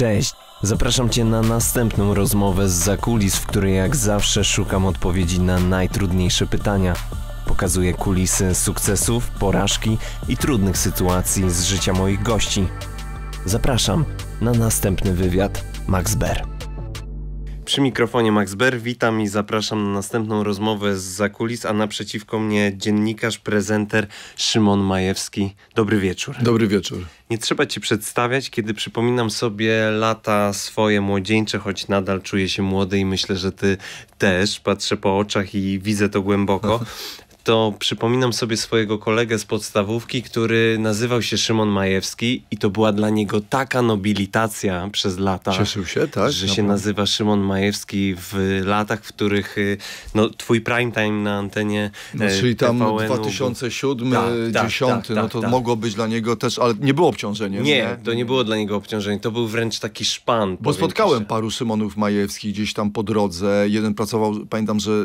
Cześć! Zapraszam Cię na następną rozmowę z zakulis, w której jak zawsze szukam odpowiedzi na najtrudniejsze pytania. Pokazuję kulisy sukcesów, porażki i trudnych sytuacji z życia moich gości. Zapraszam na następny wywiad. Max Ber. Przy mikrofonie Max Ber, witam i zapraszam na następną rozmowę z zakulis, a naprzeciwko mnie dziennikarz, prezenter Szymon Majewski. Dobry wieczór. Dobry wieczór. Nie trzeba ci przedstawiać, kiedy przypominam sobie lata swoje młodzieńcze, choć nadal czuję się młody i myślę, że ty też. Patrzę po oczach i widzę to głęboko. to przypominam sobie swojego kolegę z podstawówki, który nazywał się Szymon Majewski i to była dla niego taka nobilitacja przez lata. Cieszył się, tak? Że się nazywa Szymon Majewski w latach, w których y, no, twój prime time na antenie no, e, Czyli tam 2007, bo... 10, no tak, to tak. mogło być dla niego też, ale nie było obciążenie. Nie, to nie było dla niego obciążenie, to był wręcz taki szpan. Bo spotkałem paru Szymonów Majewskich gdzieś tam po drodze. Jeden pracował, pamiętam, że y, y,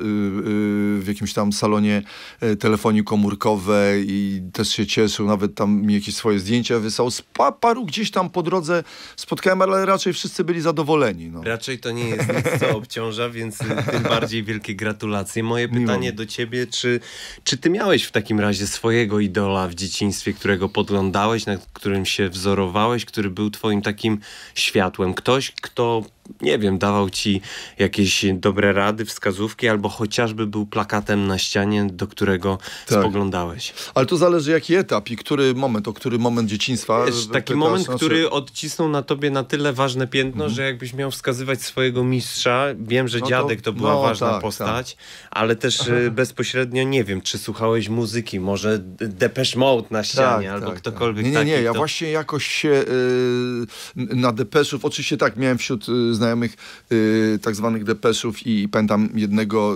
w jakimś tam salonie E, telefonie komórkowe i też się cieszył, nawet tam mi jakieś swoje zdjęcia wysłał. Z pa paru gdzieś tam po drodze spotkałem, ale raczej wszyscy byli zadowoleni. No. Raczej to nie jest nic, co obciąża, więc tym bardziej wielkie gratulacje. Moje pytanie do ciebie, czy, czy ty miałeś w takim razie swojego idola w dzieciństwie, którego podglądałeś, na którym się wzorowałeś, który był twoim takim światłem? Ktoś, kto nie wiem, dawał ci jakieś dobre rady, wskazówki, albo chociażby był plakatem na ścianie, do którego tak. spoglądałeś. Ale to zależy jaki etap i który moment, o który moment dzieciństwa. Wiesz, taki pytasz, moment, znaczy... który odcisnął na tobie na tyle ważne piętno, mhm. że jakbyś miał wskazywać swojego mistrza, wiem, że no dziadek to, to była no, ważna tak, postać, tak. ale też Aha. Y, bezpośrednio nie wiem, czy słuchałeś muzyki, może Depeche Mode na ścianie, tak, albo tak, ktokolwiek tak. Nie, nie, nie, ja to... właśnie jakoś się yy, na Depeszów, oczywiście tak, miałem wśród y, znajomych y, tak zwanych depeszów i pamiętam jednego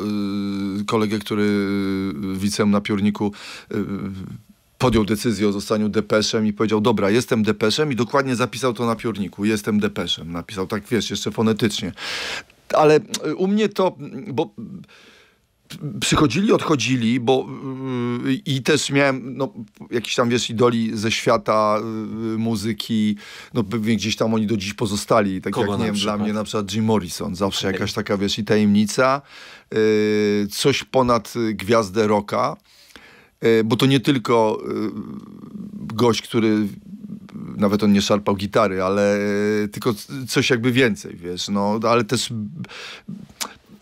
y, kolegę, który y, w na Piórniku podjął decyzję o zostaniu depeszem i powiedział, dobra, jestem depeszem i dokładnie zapisał to na piórniku, jestem depeszem. Napisał tak, wiesz, jeszcze fonetycznie. Ale u mnie to, bo przychodzili, odchodzili, bo y, y, i też miałem no, jakiś tam, wiesz, idoli ze świata y, muzyki, no pewnie gdzieś tam oni do dziś pozostali, tak Kogo jak, nie wiem, dla mnie na przykład Jim Morrison, zawsze okay. jakaś taka, wiesz, i tajemnica, yy, coś ponad gwiazdę rocka, bo to nie tylko gość, który nawet on nie szarpał gitary, ale tylko coś jakby więcej, wiesz, no, ale też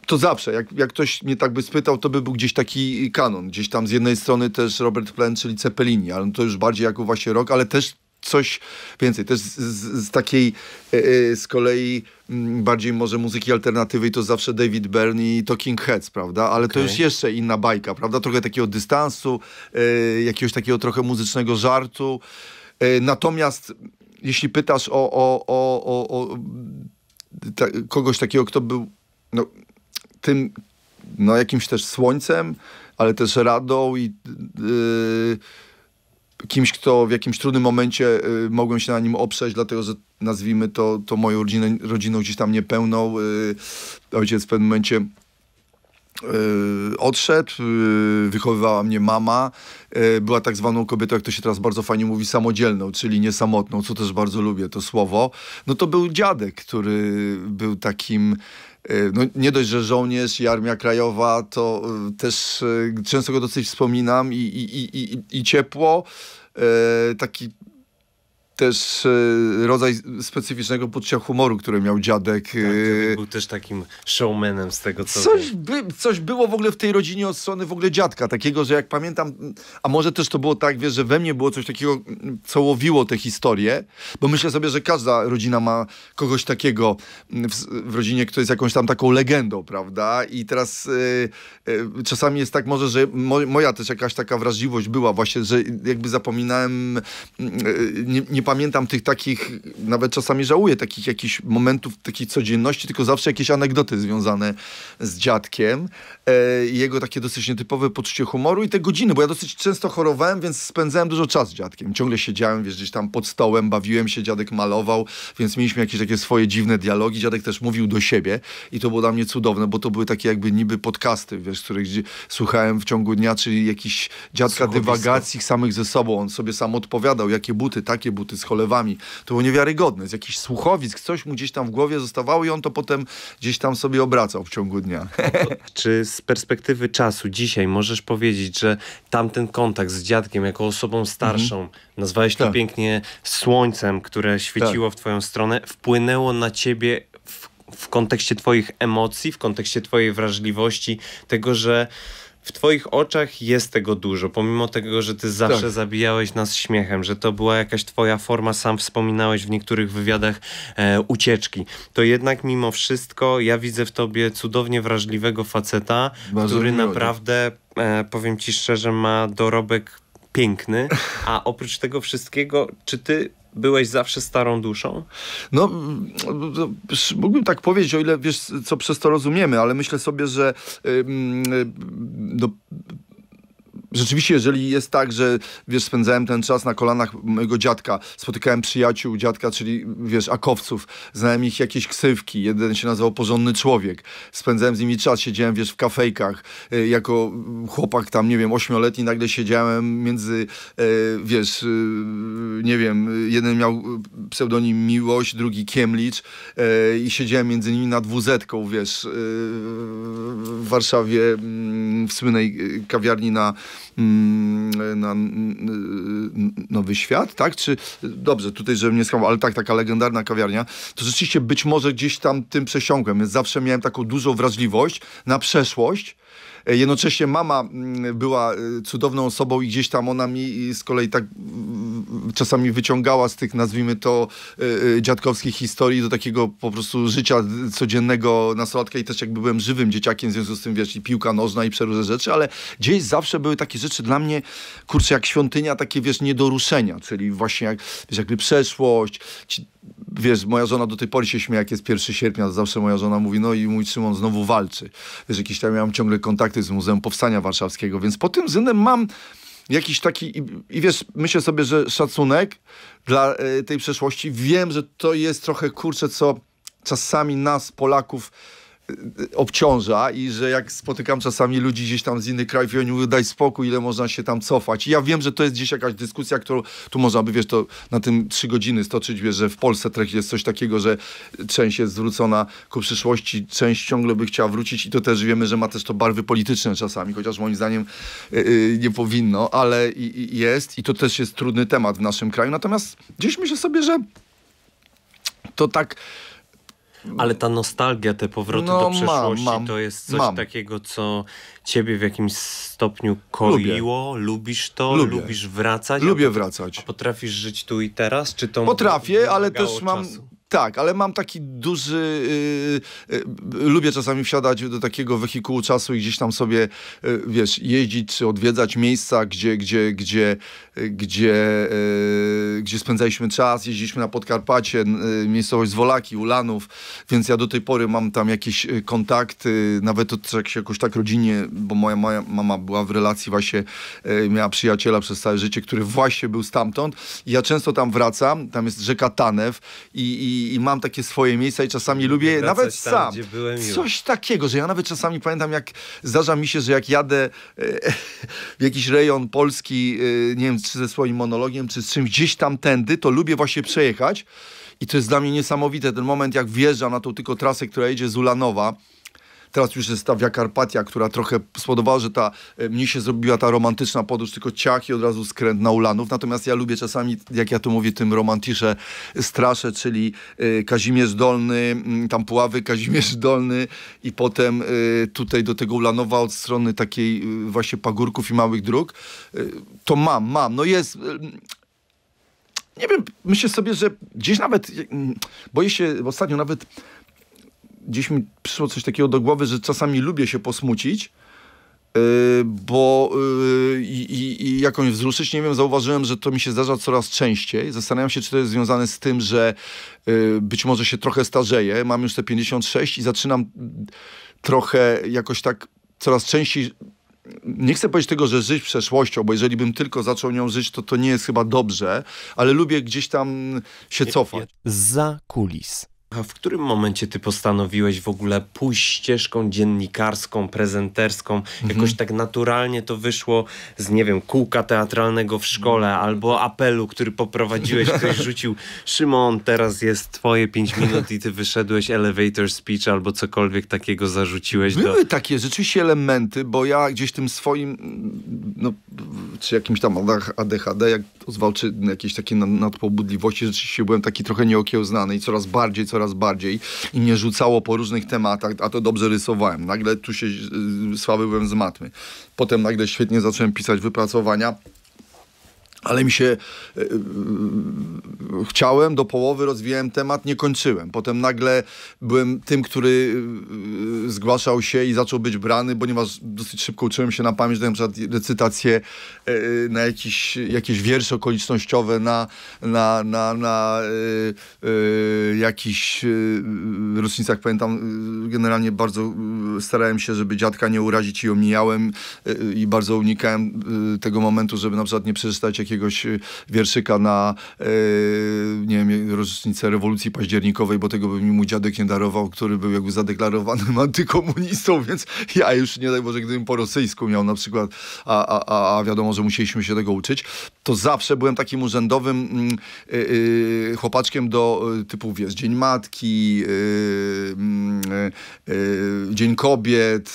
to zawsze, jak, jak ktoś mnie tak by spytał, to by był gdzieś taki kanon. Gdzieś tam z jednej strony też Robert Plant, czyli Cepelini, ale to już bardziej jako właśnie rok, ale też coś więcej, też z, z, z takiej e, e, z kolei m, mm, bardziej może muzyki alternatywy i to zawsze David Byrne i Talking Heads, prawda? Ale okay. to już jeszcze inna bajka, prawda? Trochę takiego dystansu, yy, jakiegoś takiego trochę muzycznego żartu. natomiast jeśli pytasz o, o, o, o, o ta, kogoś takiego, kto był no, tym no, jakimś też słońcem, ale też radą i yy, kimś, kto w jakimś trudnym momencie yy, mogłem się na nim oprzeć, dlatego że nazwijmy to, to moją rodzinę, rodziną gdzieś tam niepełną. Yy, ojciec w pewnym momencie Yy, odszedł, yy, wychowywała mnie mama, yy, była tak zwaną kobietą, jak to się teraz bardzo fajnie mówi, samodzielną, czyli niesamotną, co też bardzo lubię to słowo. No to był dziadek, który był takim E, no, nie dość, że żołnierz i Armia Krajowa, to e, też e, często go dosyć wspominam i, i, i, i ciepło. Taki też e, rodzaj specyficznego poczucia humoru, który miał dziadek. Tak, e, był też takim showmanem z tego, co... Coś, by, coś było w ogóle w tej rodzinie od strony w ogóle dziadka, takiego, że jak pamiętam, a może też to było tak, wiesz, że we mnie było coś takiego, co łowiło te historie, bo myślę sobie, że każda rodzina ma kogoś takiego w, w rodzinie, kto jest jakąś tam taką legendą, prawda? I teraz y, y, czasami jest tak może, że mo, moja też jakaś taka wrażliwość była właśnie, że jakby zapominałem, y, nie, nie pamiętam tych takich, nawet czasami żałuję takich jakichś momentów takiej codzienności, tylko zawsze jakieś anegdoty związane z dziadkiem. E, jego takie dosyć nietypowe poczucie humoru i te godziny, bo ja dosyć często chorowałem, więc spędzałem dużo czasu z dziadkiem. Ciągle siedziałem, wiesz, gdzieś tam pod stołem, bawiłem się, dziadek malował, więc mieliśmy jakieś takie swoje dziwne dialogi. Dziadek też mówił do siebie i to było dla mnie cudowne, bo to były takie jakby niby podcasty, wiesz, których słuchałem w ciągu dnia, czyli jakiś dziadka Słuchowisko. dywagacji samych ze sobą. On sobie sam odpowiadał, jakie buty, takie buty, z cholewami. To było niewiarygodne. Z jakichś słuchowisk coś mu gdzieś tam w głowie zostawało i on to potem gdzieś tam sobie obracał w ciągu dnia. Czy z perspektywy czasu dzisiaj możesz powiedzieć, że tamten kontakt z dziadkiem jako osobą starszą, mhm. nazwałeś to tak. pięknie słońcem, które świeciło tak. w twoją stronę, wpłynęło na ciebie w, w kontekście twoich emocji, w kontekście twojej wrażliwości, tego, że w twoich oczach jest tego dużo, pomimo tego, że ty zawsze tak. zabijałeś nas śmiechem, że to była jakaś twoja forma, sam wspominałeś w niektórych wywiadach e, ucieczki. To jednak mimo wszystko ja widzę w tobie cudownie wrażliwego faceta, Bardzo który tak. naprawdę, e, powiem ci szczerze, ma dorobek piękny, a oprócz tego wszystkiego, czy ty byłeś zawsze starą duszą? No, mógłbym tak powiedzieć, o ile wiesz, co przez to rozumiemy, ale myślę sobie, że yy, rzeczywiście, jeżeli jest tak, że wiesz, spędzałem ten czas na kolanach mojego dziadka, spotykałem przyjaciół dziadka, czyli wiesz, akowców, znałem ich jakieś ksywki, jeden się nazywał Porządny Człowiek, spędzałem z nimi czas, siedziałem wiesz, w kafejkach, y, jako chłopak tam, nie wiem, ośmioletni, nagle siedziałem między, y, wiesz, y, nie wiem, jeden miał pseudonim Miłość, drugi Kiemlicz i siedziałem między nimi nad wz wiesz, w Warszawie, mm, w słynnej kawiarni na Mm, na Nowy Świat, tak? Czy dobrze, tutaj, żebym nie skłamał, ale tak, taka legendarna kawiarnia, to rzeczywiście być może gdzieś tam tym przesiąkłem. Więc zawsze miałem taką dużą wrażliwość na przeszłość. E, jednocześnie mama mm, była e, cudowną osobą i gdzieś tam ona mi z kolei tak czasami wyciągała z tych, nazwijmy to, e, e, dziadkowskich historii do takiego po prostu życia codziennego na solatkę i też jakby byłem żywym dzieciakiem, w związku z tym, wiesz, i piłka nożna i przeróżne rzeczy, ale gdzieś zawsze były takie rzeczy dla mnie, kurczę, jak świątynia, takie, wiesz, nie do ruszenia, czyli właśnie jak, wiesz, jakby przeszłość, ci, wiesz, moja żona do tej pory się śmieje, jak jest 1 sierpnia, to zawsze moja żona mówi, no i mój Szymon znowu walczy. Wiesz, jakieś tam miałem ciągle kontakty z Muzeum Powstania Warszawskiego, więc pod tym względem mam jakiś taki, i, i wiesz, myślę sobie, że szacunek dla y, tej przeszłości, wiem, że to jest trochę, kurczę, co czasami nas, Polaków, obciąża i że jak spotykam czasami ludzi gdzieś tam z innych krajów i oni mówią daj spokój, ile można się tam cofać. I ja wiem, że to jest gdzieś jakaś dyskusja, którą tu można by, wiesz, to na tym trzy godziny stoczyć, wiesz, że w Polsce jest coś takiego, że część jest zwrócona ku przyszłości, część ciągle by chciała wrócić i to też wiemy, że ma też to barwy polityczne czasami, chociaż moim zdaniem yy, nie powinno, ale i, i jest i to też jest trudny temat w naszym kraju. Natomiast gdzieś myślę sobie, że to tak no. Ale ta nostalgia, te powroty no, do przeszłości, mam, mam, to jest coś mam. takiego, co ciebie w jakimś stopniu koiło? Lubię. Lubisz to? Lubię. Lubisz wracać? Lubię a, wracać. A potrafisz żyć tu i teraz? Czy to Potrafię, ale też mam... Czasu? Tak, ale mam taki duży. Yy, yy, lubię czasami wsiadać do takiego wehikułu czasu i gdzieś tam sobie, y, wiesz, jeździć czy odwiedzać miejsca, gdzie, gdzie, gdzie, y, gdzie, y, gdzie spędzaliśmy czas. Jeździliśmy na Podkarpacie, miejscowość Zwolaki, Ulanów, więc ja do tej pory mam tam jakieś kontakty. Nawet to jak się jakoś tak rodzinie, bo moja, moja mama była w relacji, właśnie miała przyjaciela przez całe życie, który właśnie był stamtąd. I ja często tam wracam. Tam jest rzeka Tanew i, i i, mam takie swoje miejsca i czasami I lubię, nawet tam, sam, coś takiego, że ja nawet czasami pamiętam, jak zdarza mi się, że jak jadę e, w jakiś rejon Polski, e, nie wiem, czy ze swoim monologiem, czy z czymś gdzieś tam tędy, to lubię właśnie przejechać i to jest dla mnie niesamowite, ten moment, jak wjeżdżam na tą tylko trasę, która jedzie z Ulanowa, Teraz już jest ta Via Carpatia, która trochę spodobała, że ta e, mnie się zrobiła ta romantyczna podróż, tylko ciach i od razu skręt na Ulanów. Natomiast ja lubię czasami, jak ja tu mówię, tym romantisze strasze, czyli e, Kazimierz Dolny, mm, tam Puławy, Kazimierz Dolny i potem e, tutaj do tego Ulanowa od strony takiej właśnie pagórków i małych dróg. To mam, mam. No jest nie wiem, myślę sobie, że gdzieś nawet, mm, boję się ostatnio nawet gdzieś mi przyszło coś takiego do głowy, że czasami lubię się posmucić, y, bo y, i, i jakąś wzruszyć, nie wiem, zauważyłem, że to mi się zdarza coraz częściej. Zastanawiam się, czy to jest związane z tym, że y, być może się trochę starzeję, mam już te 56 i zaczynam trochę jakoś tak coraz częściej nie chcę powiedzieć tego, że żyć przeszłością, bo jeżeli bym tylko zaczął nią żyć, to to nie jest chyba dobrze, ale lubię gdzieś tam się cofać. Za kulis. A w którym momencie ty postanowiłeś w ogóle pójść ścieżką dziennikarską, prezenterską? Mhm. Jakoś tak naturalnie to wyszło z, nie wiem, kółka teatralnego w szkole albo apelu, który poprowadziłeś, ktoś rzucił Szymon, teraz jest twoje pięć minut i ty wyszedłeś elevator speech albo cokolwiek takiego zarzuciłeś. Były do... takie rzeczywiście elementy, bo ja gdzieś tym swoim, mm, no, czy jakimś tam ADHD, jak to zwalczy jakieś takie nadpobudliwości, rzeczywiście byłem taki trochę nieokiełznany i coraz bardziej, coraz coraz bardziej i mnie rzucało po różnych tematach, a to dobrze rysowałem. Nagle tu się y, słaby byłem z matmy. Potem nagle świetnie zacząłem pisać wypracowania ale mi się e, e, chciałem, do połowy rozwijałem temat, nie kończyłem. Potem nagle byłem tym, który e, zgłaszał się i zaczął być brany, ponieważ dosyć szybko uczyłem się na pamięć, na przykład recytacje na jakiś, jakieś wiersze okolicznościowe, na, na, na, na jakichś rocznicach, pamiętam, generalnie bardzo starałem się, żeby dziadka nie urazić i omijałem i bardzo unikałem tego momentu, żeby na przykład nie przeczytać jakiegoś jakiegoś y, wierszyka na e, nie wiem, rocznicę rewolucji październikowej, bo tego by mi dziadek nie darował, który był jakby zadeklarowanym antykomunistą, więc ja już nie daj Boże, gdybym po rosyjsku miał na przykład, a, a, a wiadomo, że musieliśmy się tego uczyć, to zawsze byłem takim urzędowym yy, yy, chłopaczkiem do y, typu, wiesz, Dzień Matki, yy, Dzień Kobiet,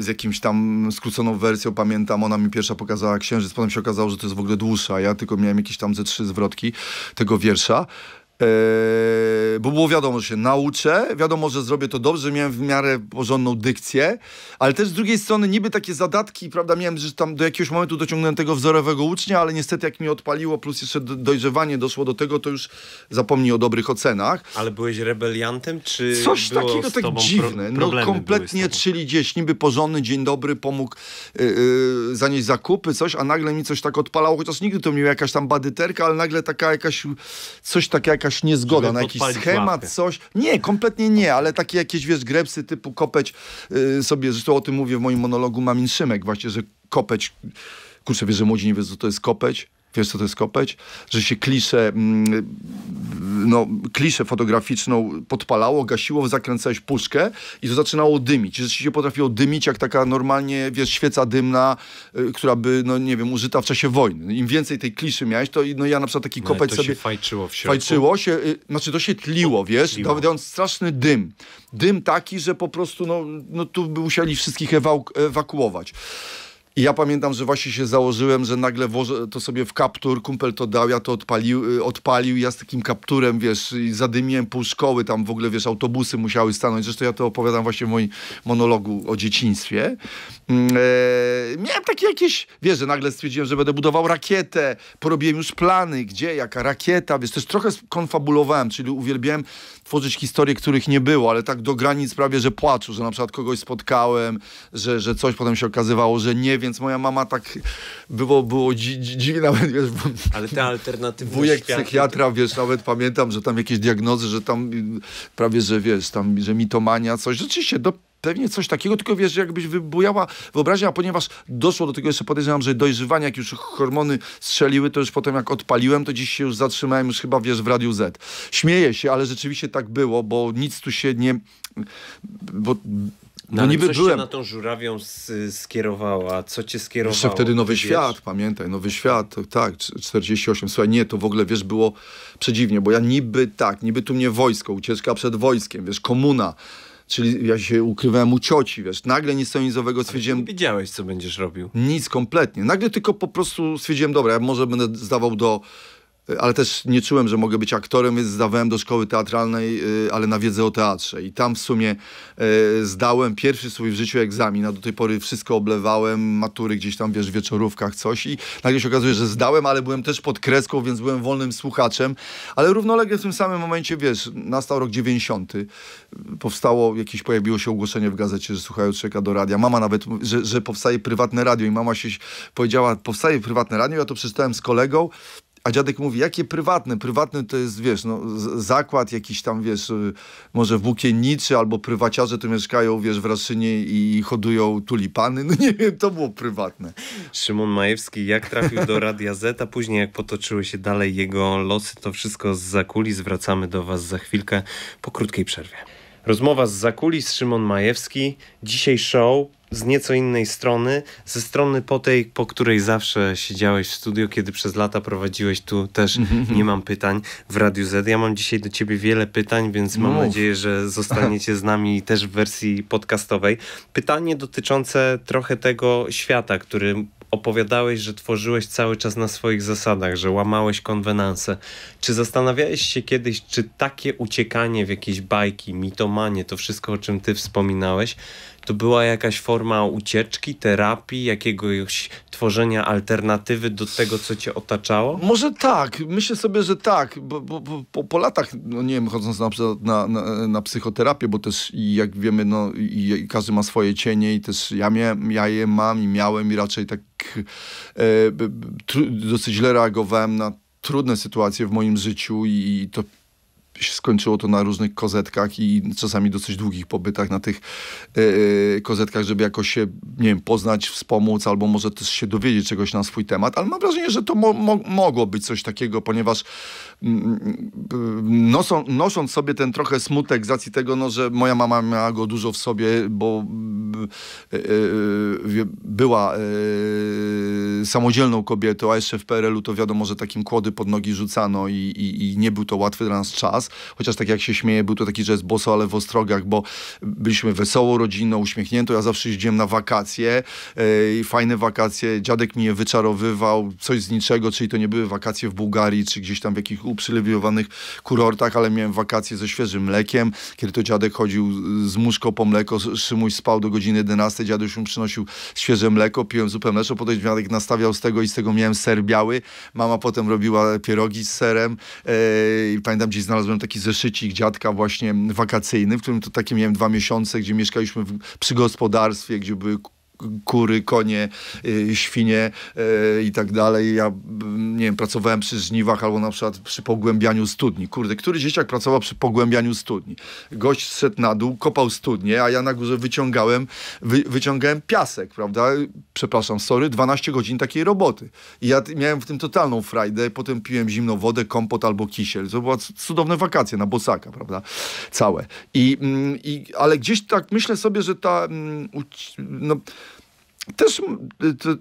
z jakimś tam skróconą wersją, pamiętam, ona mi pierwsza pokazała Księżyc, potem się okazało, że to jest w ogóle dłuższa, ja tylko miałem jakieś tam ze trzy zwrotki tego wiersza. Yy, bo było wiadomo, że się nauczę, wiadomo, że zrobię to dobrze, miałem w miarę porządną dykcję, ale też z drugiej strony niby takie zadatki, prawda, miałem, że tam do jakiegoś momentu dociągnąłem tego wzorowego ucznia, ale niestety jak mi odpaliło, plus jeszcze dojrzewanie doszło do tego, to już zapomnij o dobrych ocenach. Ale byłeś rebeliantem, czy Coś takiego tak dziwne, pro, no kompletnie czyli gdzieś, niby porządny, dzień dobry, pomógł yy, yy, zanieść zakupy, coś, a nagle mi coś tak odpalało, chociaż nigdy to miała jakaś tam badyterka, ale nagle taka jakaś, coś taka jakaś jakaś niezgoda na jakiś schemat, coś. Nie, kompletnie nie, ale takie jakieś, wiesz, grepsy typu kopeć yy, sobie, zresztą o tym mówię w moim monologu Mamin Szymek właśnie, że kopeć, kurczę, wiesz, że młodzi nie wiedzą, co to jest kopeć wiesz co to jest kopeć? Że się kliszę, mm, no, kliszę fotograficzną podpalało, gasiło, zakręcałeś puszkę i to zaczynało dymić. Rzeczywiście się potrafiło dymić jak taka normalnie, wiesz, świeca dymna, y, która by, no nie wiem, użyta w czasie wojny. Im więcej tej kliszy miałeś, to no ja na przykład taki no kopeć sobie... to się fajczyło w środku. Fajczyło się, y, znaczy to się tliło, wiesz, tliło. dając straszny dym. Dym taki, że po prostu, no, no tu by musieli wszystkich ewakuować. I ja pamiętam, że właśnie się założyłem, że nagle włożę to sobie w kaptur, kumpel to dał, ja to odpalił, y, odpalił ja z takim kapturem, wiesz, i zadymiłem pół szkoły, tam w ogóle, wiesz, autobusy musiały stanąć, zresztą ja to opowiadam właśnie w moim monologu o dzieciństwie. Eee, miałem takie jakieś, wiesz, że nagle stwierdziłem, że będę budował rakietę, porobiłem już plany, gdzie, jaka rakieta, wiesz, też trochę konfabulowałem, czyli uwielbiałem tworzyć historie, których nie było, ale tak do granic prawie, że płaczu, że na przykład kogoś spotkałem, że, że coś potem się okazywało, że nie, więc moja mama tak było, było dzi, dzi, dziwne, nawet wiesz, ale te alternatywy wujek światy, psychiatra, wiesz, nawet pamiętam, że tam jakieś diagnozy, że tam prawie, że wiesz, tam, że mitomania, coś, rzeczywiście do pewnie coś takiego, tylko wiesz, jakbyś wybujała wyobraźnia, ponieważ doszło do tego jeszcze podejrzewam, że dojrzewanie, jak już hormony strzeliły, to już potem jak odpaliłem, to dziś się już zatrzymałem, już chyba wiesz, w Radiu Z. Śmieję się, ale rzeczywiście tak było, bo nic tu się nie... Bo no, niby coś byłem. na tą żurawią skierowała? Co cię skierowało? Jeszcze wtedy Nowy Świat, pamiętaj, Nowy Świat, tak, 48. Słuchaj, nie, to w ogóle, wiesz, było przedziwnie, bo ja niby tak, niby tu mnie wojsko, ucieczka przed wojskiem, wiesz, komuna, Czyli ja się ukrywałem u cioci, wiesz. Nagle nic nic nizowego stwierdziłem... Nie wiedziałeś, co będziesz robił. Nic, kompletnie. Nagle tylko po prostu stwierdziłem, dobra, ja może będę zdawał do E, ale też nie czułem, że mogę być aktorem, więc zdawałem do szkoły teatralnej, e, ale na wiedzę o teatrze. I tam w sumie e, zdałem pierwszy swój w życiu egzamin, a do tej pory wszystko oblewałem, matury gdzieś tam, wiesz, w wieczorówkach, coś i nagle się okazuje, że zdałem, ale byłem też pod kreską, więc byłem wolnym słuchaczem, ale równolegle w tym samym momencie, wiesz, nastał rok 90. Powstało jakieś, pojawiło się ogłoszenie w gazecie, że słuchają czeka do radia. Mama nawet, że, że powstaje prywatne radio i mama się powiedziała, powstaje prywatne radio, ja to przeczytałem z kolegą, a dziadek mówi, jakie prywatne? Prywatne to jest, wiesz, no, zakład jakiś tam, wiesz, y, może włókienniczy albo prywaciarze tu mieszkają, wiesz, w Raszynie i hodują tulipany. No nie wiem, to było prywatne. Szymon Majewski, jak trafił do Radia Z, a później jak potoczyły się dalej jego losy, to wszystko z Zakuli zwracamy do was za chwilkę po krótkiej przerwie. Rozmowa z Zakuli z Szymon Majewski. Dzisiaj show z nieco innej strony, ze strony po tej, po której zawsze siedziałeś w studio, kiedy przez lata prowadziłeś tu też nie mam pytań w Radiu Z. Ja mam dzisiaj do ciebie wiele pytań, więc mam Mów. nadzieję, że zostaniecie z nami też w wersji podcastowej. Pytanie dotyczące trochę tego świata, który opowiadałeś, że tworzyłeś cały czas na swoich zasadach, że łamałeś konwenanse. Czy zastanawiałeś się kiedyś, czy takie uciekanie w jakieś bajki, mitomanie, to wszystko, o czym ty wspominałeś, to była jakaś forma ucieczki, terapii, jakiegoś tworzenia alternatywy do tego, co cię otaczało? Może tak, myślę sobie, że tak, bo, bo, bo po, po latach, no nie wiem, chodząc na, na, na, na psychoterapię, bo też jak wiemy, no i, i każdy ma swoje cienie i też ja, mia, ja je mam i miałem i raczej tak e, dosyć źle reagowałem na trudne sytuacje w moim życiu i to się skończyło to na różnych kozetkach i czasami dosyć długich pobytach na tych yy, kozetkach, żeby jakoś się, nie wiem, poznać, wspomóc albo może też się dowiedzieć czegoś na swój temat, ale mam wrażenie, że to mo mo mogło być coś takiego, ponieważ mm, mm, nosą, nosząc sobie ten trochę smutek z racji tego, no, że moja mama miała go dużo w sobie, bo yy, była yy, samodzielną kobietą, a jeszcze w PRL-u to wiadomo, że takim kłody pod nogi rzucano i, i, i nie był to łatwy dla nas czas, chociaż tak jak się śmieje był to taki jazz boso, ale w Ostrogach, bo byliśmy wesołą rodziną, uśmiechniętą, ja zawsze jeździłem na wakacje e, i fajne wakacje, dziadek mnie wyczarowywał, coś z niczego, czyli to nie były wakacje w Bułgarii, czy gdzieś tam w jakichś uprzywilejowanych kurortach, ale miałem wakacje ze świeżym mlekiem, kiedy to dziadek chodził z muszką po mleko, Szymuś spał do godziny 11, dziadek mu przynosił świeże mleko, piłem zupę mleczną, potem dziadek nastawiał z tego i z tego miałem ser biały, mama potem robiła pierogi z serem e, i pamiętam gdzieś znalazłem znalazłem taki zeszycik dziadka właśnie wakacyjny, w którym to takie miałem dwa miesiące, gdzie mieszkaliśmy w, przy gospodarstwie, gdzie były kury, konie, y, świnie y, i tak dalej. Ja, nie wiem, pracowałem przy żniwach albo na przykład przy pogłębianiu studni. Kurde, który dzieciak pracował przy pogłębianiu studni? Gość szedł na dół, kopał studnie, a ja na górze wyciągałem, wy, wyciągałem piasek, prawda? Przepraszam, sorry, 12 godzin takiej roboty. I ja miałem w tym totalną frajdę, potem piłem zimną wodę, kompot albo kisiel. To były cudowne wakacje na bosaka, prawda? Całe. I, mm, i, ale gdzieś tak myślę sobie, że ta... Mm, no, też y, to, y,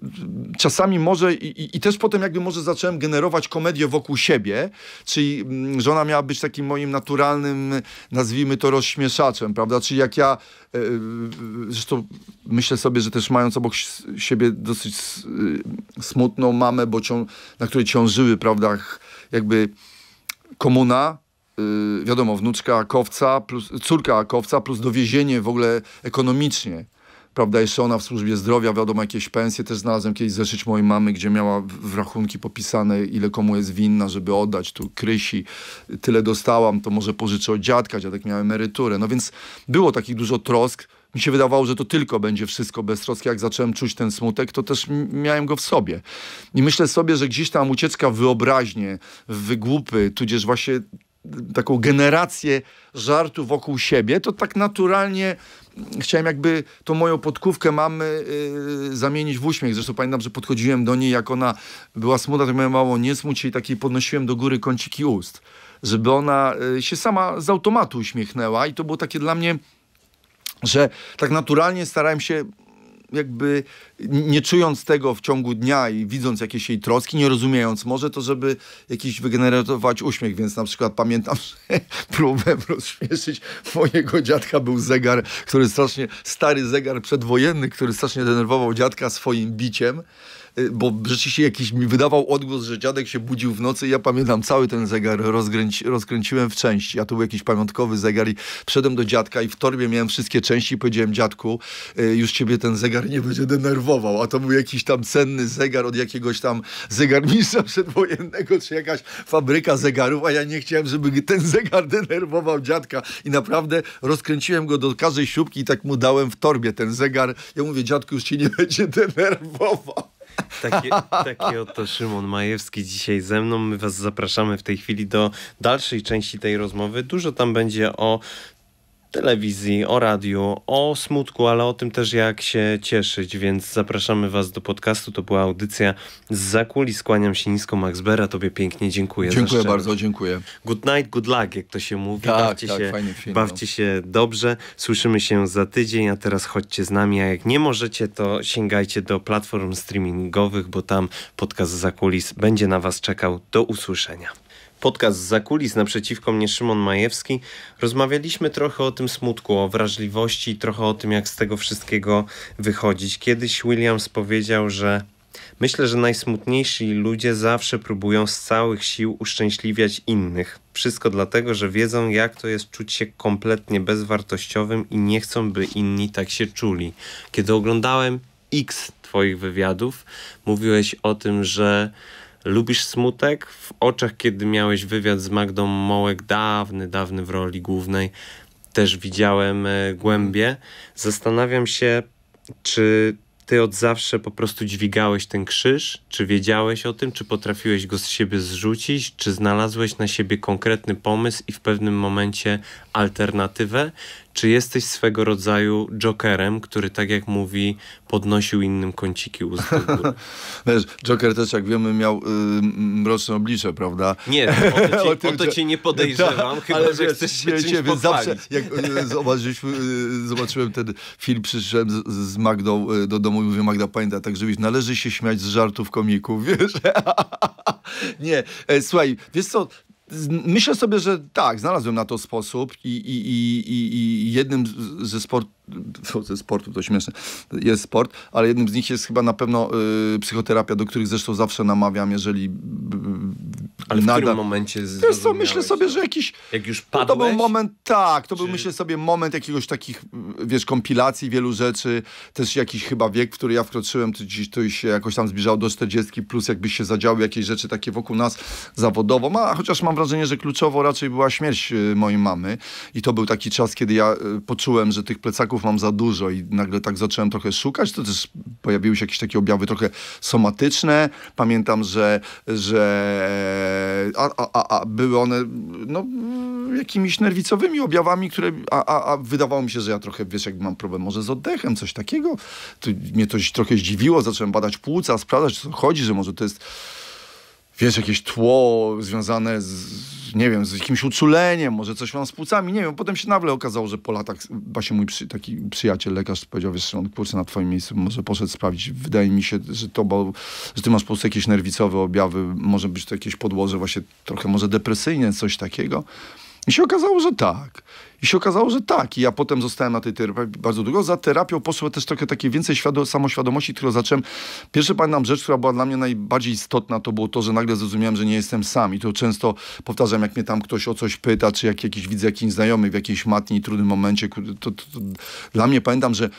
czasami może i, i, też potem jakby może zacząłem generować komedię wokół siebie, czyli żona miała być takim moim naturalnym, nazwijmy to rozśmieszaczem, prawda? Czyli jak ja, y, zresztą myślę sobie, że też mając obok siebie dosyć y, smutną mamę, bo cią, na której ciążyły, prawda, jakby komuna, wiadomo, wnuczka Kowca, plus, córka Kowca, plus dowiezienie w ogóle ekonomicznie prawda, jeszcze ona w służbie zdrowia, wiadomo, jakieś pensje. Też znalazłem kiedyś zeszyć mojej mamy, gdzie miała w rachunki popisane, ile komu jest winna, żeby oddać. Tu Krysi, tyle dostałam, to może pożyczę od dziadka, dziadek miał emeryturę. No więc było takich dużo trosk. Mi się wydawało, że to tylko będzie wszystko beztroskie. Jak zacząłem czuć ten smutek, to też miałem go w sobie. I myślę sobie, że gdzieś tam ucieczka w wyobraźnię, w wygłupy, tudzież właśnie taką generację żartu wokół siebie, to tak naturalnie chciałem jakby tą moją podkówkę mamy yy, zamienić w uśmiech. Zresztą pamiętam, że podchodziłem do niej, jak ona była smutna, to miałem mało nie smuć i takiej podnosiłem do góry kąciki ust, żeby ona yy, się sama z automatu uśmiechnęła i to było takie dla mnie że tak naturalnie starałem się jakby nie czując tego w ciągu dnia i widząc jakieś jej troski, nie rozumiejąc może to, żeby jakiś wygenerować uśmiech, więc na przykład pamiętam, że próbę rozśmieszyć mojego dziadka był zegar, który strasznie, stary zegar przedwojenny, który strasznie denerwował dziadka swoim biciem Y, bo rzeczywiście jakiś mi wydawał odgłos, że dziadek się budził w nocy ja pamiętam cały ten zegar rozkręciłem w części, a to był jakiś pamiątkowy zegar i wszedłem do dziadka i w torbie miałem wszystkie części i powiedziałem dziadku, y, już ciebie ten zegar nie będzie denerwował, a to był jakiś tam cenny zegar od jakiegoś tam zegarmistrza przedwojennego, czy jakaś fabryka zegarów, a ja nie chciałem, żeby ten zegar denerwował dziadka i naprawdę rozkręciłem go do każdej śrubki i tak mu dałem w torbie ten zegar. Ja mówię, dziadku, już ci nie będzie denerwował takie taki oto Szymon Majewski dzisiaj ze mną. My Was zapraszamy w tej chwili do dalszej części tej rozmowy. Dużo tam będzie o telewizji, o radiu, o smutku, ale o tym też jak się cieszyć, więc zapraszamy Was do podcastu. To była audycja z zakuli. Skłaniam się nisko, Max Bera. Tobie pięknie dziękuję. Dziękuję bardzo, dziękuję. Good night, good luck, jak to się mówi. Tak, bawcie tak, się, film, Bawcie no. się dobrze. Słyszymy się za tydzień, a teraz chodźcie z nami, a jak nie możecie, to sięgajcie do platform streamingowych, bo tam podcast Zakulis będzie na Was czekał. Do usłyszenia podcast za kulis naprzeciwko mnie Szymon Majewski. Rozmawialiśmy trochę o tym smutku, o wrażliwości, trochę o tym, jak z tego wszystkiego wychodzić. Kiedyś Williams powiedział, że myślę, że najsmutniejsi ludzie zawsze próbują z całych sił uszczęśliwiać innych. Wszystko dlatego, że wiedzą, jak to jest czuć się kompletnie bezwartościowym i nie chcą, by inni tak się czuli. Kiedy oglądałem X Twoich wywiadów, mówiłeś o tym, że Lubisz smutek? W oczach, kiedy miałeś wywiad z Magdą Mołek, dawny, dawny w roli głównej, też widziałem e, głębie. Zastanawiam się, czy ty od zawsze po prostu dźwigałeś ten krzyż? Czy wiedziałeś o tym? Czy potrafiłeś go z siebie zrzucić? Czy znalazłeś na siebie konkretny pomysł i w pewnym momencie alternatywę? Czy jesteś swego rodzaju jokerem, który, tak jak mówi, podnosił innym kąciki ust Wiesz, Joker też, jak wiemy, miał y, mroczne oblicze, prawda? Nie, o to cię, o tym, o to cię nie podejrzewam, ta, chyba, ale że jesteś chcesz się wiecie, czymś więc zawsze, jak y, zobaczyliśmy, y, zobaczyłem ten film, przyszedłem z, z Magdą y, do domu i mówię, Magda, pamiętaj, tak żywić, należy się śmiać z żartów komików, wiesz? nie, e, słuchaj, wiesz co, Myślę sobie, że tak, znalazłem na to sposób i, i, i, i jednym ze sportów ze sportu, to śmieszne, jest sport, ale jednym z nich jest chyba na pewno y, psychoterapia, do których zresztą zawsze namawiam, jeżeli... ale w nadal... którym momencie Wiesz co, myślę sobie, że jakiś... Jak już padłeś? To był moment, tak, to czy... był myślę sobie moment jakiegoś takich, wiesz, kompilacji wielu rzeczy, też jakiś chyba wiek, w który ja wkroczyłem, to, gdzieś, to się jakoś tam zbliżało do 40, plus jakby się zadziały jakieś rzeczy takie wokół nas zawodowo, a chociaż mam wrażenie, że kluczowo raczej była śmierć y, mojej mamy i to był taki czas, kiedy ja y, poczułem, że tych plecaków mam za dużo i nagle tak zacząłem trochę szukać, to też pojawiły się jakieś takie objawy trochę somatyczne. Pamiętam, że, że a, a, a, były one no, jakimiś nerwicowymi objawami, które, a, a, a wydawało mi się, że ja trochę, wiesz, jak mam problem może z oddechem, coś takiego. To mnie to trochę zdziwiło, zacząłem badać płuca, sprawdzać, co chodzi, że może to jest wiesz, jakieś tło związane z nie wiem, z jakimś uczuleniem, może coś mam z płucami, nie wiem. Potem się nagle okazało, że po latach właśnie mój przy, taki przyjaciel, lekarz powiedział, wiesz, on kurczę na twoim miejscu może poszedł sprawdzić. Wydaje mi się, że to, bo, że ty masz po prostu jakieś nerwicowe objawy, może być to jakieś podłoże właśnie trochę może depresyjne, coś takiego. I się okazało, że tak. I się okazało, że tak. I ja potem zostałem na tej terapii bardzo długo. Za terapią poszło też trochę takie więcej świado- samoświadomości, którą zacząłem. Pierwsza pamiętam rzecz, która była dla mnie najbardziej istotna, to było to, że nagle zrozumiałem, że nie jestem sam. I to często powtarzam, jak mnie tam ktoś o coś pyta, czy jak jakiś widzę jakiś znajomy w jakiejś matni, trudnym momencie. To, to, to, dla mnie pamiętam, że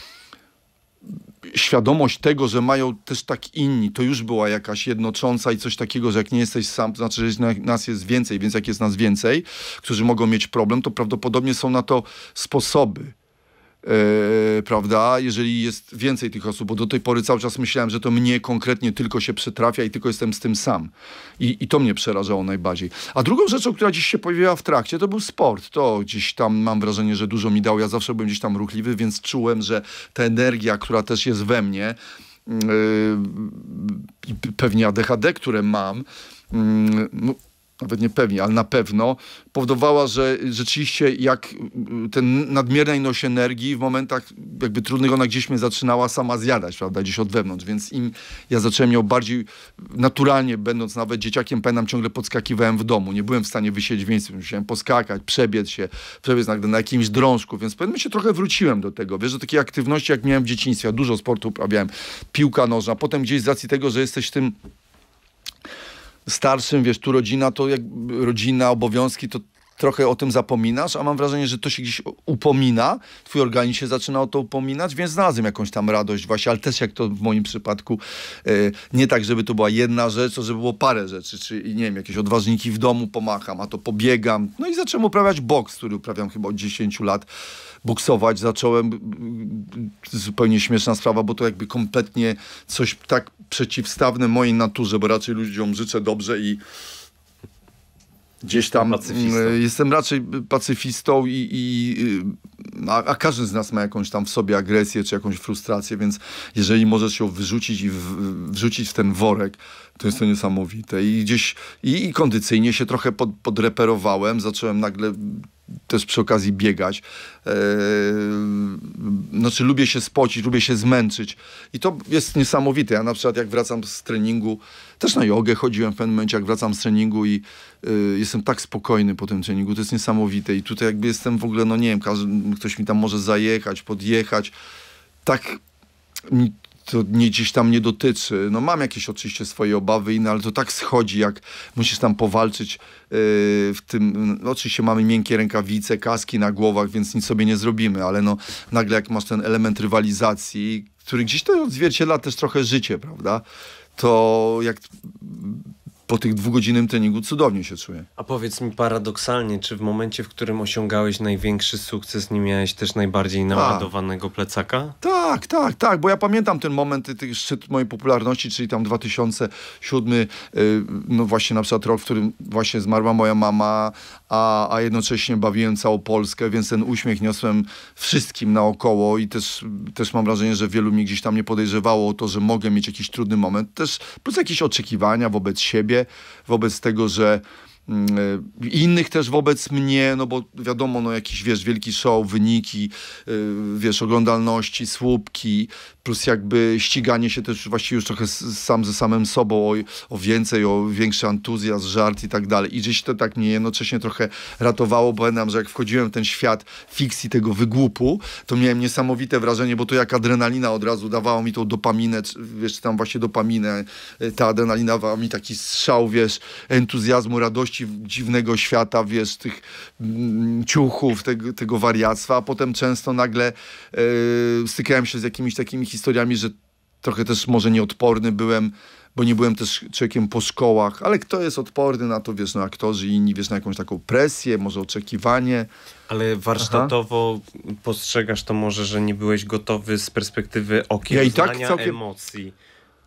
świadomość tego, że mają też tak inni, to już była jakaś jednocząca i coś takiego, że jak nie jesteś sam, to znaczy, że nas jest więcej, więc jak jest nas więcej, którzy mogą mieć problem, to prawdopodobnie są na to sposoby. Yy, prawda, jeżeli jest więcej tych osób, bo do tej pory cały czas myślałem, że to mnie konkretnie tylko się przytrafia i tylko jestem z tym sam. I, i to mnie przerażało najbardziej. A drugą rzeczą, która dziś się pojawiła w trakcie, to był sport. To gdzieś tam mam wrażenie, że dużo mi dał. Ja zawsze byłem gdzieś tam ruchliwy, więc czułem, że ta energia, która też jest we mnie, yy, pewnie ADHD, które mam, yy, no, nawet nie pewnie, ale na pewno, powodowała, że rzeczywiście jak mm, ten nadmierna ilość energii w momentach jakby trudnych ona gdzieś mnie zaczynała sama zjadać, prawda, gdzieś od wewnątrz, więc im ja zacząłem ją bardziej naturalnie, będąc nawet dzieciakiem, pamiętam, ciągle podskakiwałem w domu, nie byłem w stanie wysiedzieć w miejscu, musiałem poskakać, przebiec się, przebiec na, na jakimś drążku, więc pewnie się trochę wróciłem do tego, wiesz, do takiej aktywności, jak miałem w dzieciństwie, ja dużo sportu uprawiałem, piłka nożna, potem gdzieś z racji tego, że jesteś tym starszym, wiesz, tu rodzina, to jak rodzina, obowiązki, to trochę o tym zapominasz, a mam wrażenie, że to się gdzieś upomina, twój organizm się zaczyna o to upominać, więc znalazłem jakąś tam radość właśnie, ale też jak to w moim przypadku, e, nie tak, żeby to była jedna rzecz, to żeby było parę rzeczy, czy nie wiem, jakieś odważniki w domu pomacham, a to pobiegam, no i zacząłem uprawiać boks, który uprawiam chyba od 10 lat, boksować zacząłem, zupełnie śmieszna sprawa, bo to jakby kompletnie coś tak przeciwstawne mojej naturze, bo raczej ludziom życzę dobrze i Gdzieś tam jestem mm, raczej pacyfistą i, i a, a, każdy z nas ma jakąś tam w sobie agresję czy jakąś frustrację, więc jeżeli możesz się wyrzucić i w, wrzucić w ten worek, to jest to niesamowite. I gdzieś i, i kondycyjnie się trochę pod, podreperowałem, zacząłem nagle też przy okazji biegać. Eee, znaczy lubię się spocić, lubię się zmęczyć i to jest niesamowite. Ja na przykład jak wracam z treningu, też na jogę chodziłem w pewnym momencie, jak wracam z treningu i e, jestem tak spokojny po tym treningu, to jest niesamowite i tutaj jakby jestem w ogóle, no nie wiem, każdy, ktoś mi tam może zajechać, podjechać. Tak mi to mnie dziś tam nie dotyczy. No mam jakieś oczywiście swoje obawy inne, ale to tak schodzi, jak musisz tam powalczyć yy, w tym, no, oczywiście mamy miękkie rękawice, kaski na głowach, więc nic sobie nie zrobimy, ale no nagle jak masz ten element rywalizacji, który gdzieś to odzwierciedla też trochę życie, prawda? To jak po tych dwugodzinnym treningu cudownie się czuję. A powiedz mi paradoksalnie, czy w momencie, w którym osiągałeś największy sukces, nie miałeś też najbardziej tak. naładowanego plecaka? Tak, tak, tak, bo ja pamiętam ten moment, y, ten szczyt mojej popularności, czyli tam 2007, y, no właśnie na przykład rok, w którym właśnie zmarła moja mama, a, a jednocześnie bawiłem całą Polskę, więc ten uśmiech niosłem wszystkim naokoło i też, też mam wrażenie, że wielu mnie gdzieś tam nie podejrzewało o to, że mogę mieć jakiś trudny moment. Też plus jakieś oczekiwania wobec siebie, wobec tego, że Y, innych też wobec mnie, no bo wiadomo, no jakiś, wiesz, wielki show, wyniki, y, wiesz, oglądalności, słupki, plus jakby ściganie się też właściwie już trochę sam ze samym sobą o, o więcej, o większy entuzjazm, żart i tak dalej. I gdzieś to tak mnie jednocześnie trochę ratowało, bo pamiętam, że jak wchodziłem w ten świat fikcji tego wygłupu, to miałem niesamowite wrażenie, bo to jak adrenalina od razu dawało mi tą dopaminę, wiesz, tam właśnie dopaminę, y, ta adrenalina dawała mi taki strzał, wiesz, entuzjazmu, radości, dziwnego świata, wiesz, tych mm, ciuchów, tego, tego wariactwa, a potem często nagle e, stykałem się z jakimiś takimi historiami, że trochę też może nieodporny byłem, bo nie byłem też człowiekiem po szkołach, ale kto jest odporny na to, wiesz, no aktorzy i inni, wiesz, na jakąś taką presję, może oczekiwanie. Ale warsztatowo Aha. postrzegasz to może, że nie byłeś gotowy z perspektywy okiem, ja i tak całkiem... emocji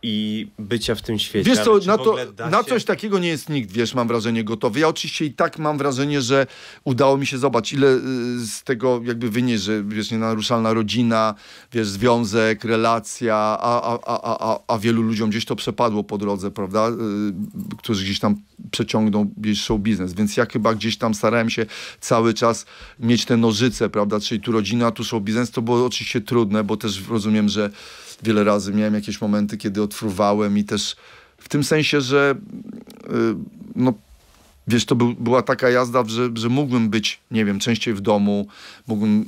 i bycia w tym świecie. Wiesz co, na, to, na coś się... takiego nie jest nikt, wiesz, mam wrażenie, gotowy. Ja oczywiście i tak mam wrażenie, że udało mi się zobaczyć, ile y, z tego jakby wynieść że wiesz, nienaruszalna rodzina, wiesz, związek, relacja, a, a, a, a, a wielu ludziom gdzieś to przepadło po drodze, prawda, y, którzy gdzieś tam przeciągną gdzieś show biznes, więc ja chyba gdzieś tam starałem się cały czas mieć te nożyce, prawda, czyli tu rodzina, tu show biznes, to było oczywiście trudne, bo też rozumiem, że wiele razy miałem jakieś momenty, kiedy odfruwałem i też w tym sensie, że y, no, wiesz, to był, była taka jazda, że, że mógłbym być, nie wiem, częściej w domu, mógłbym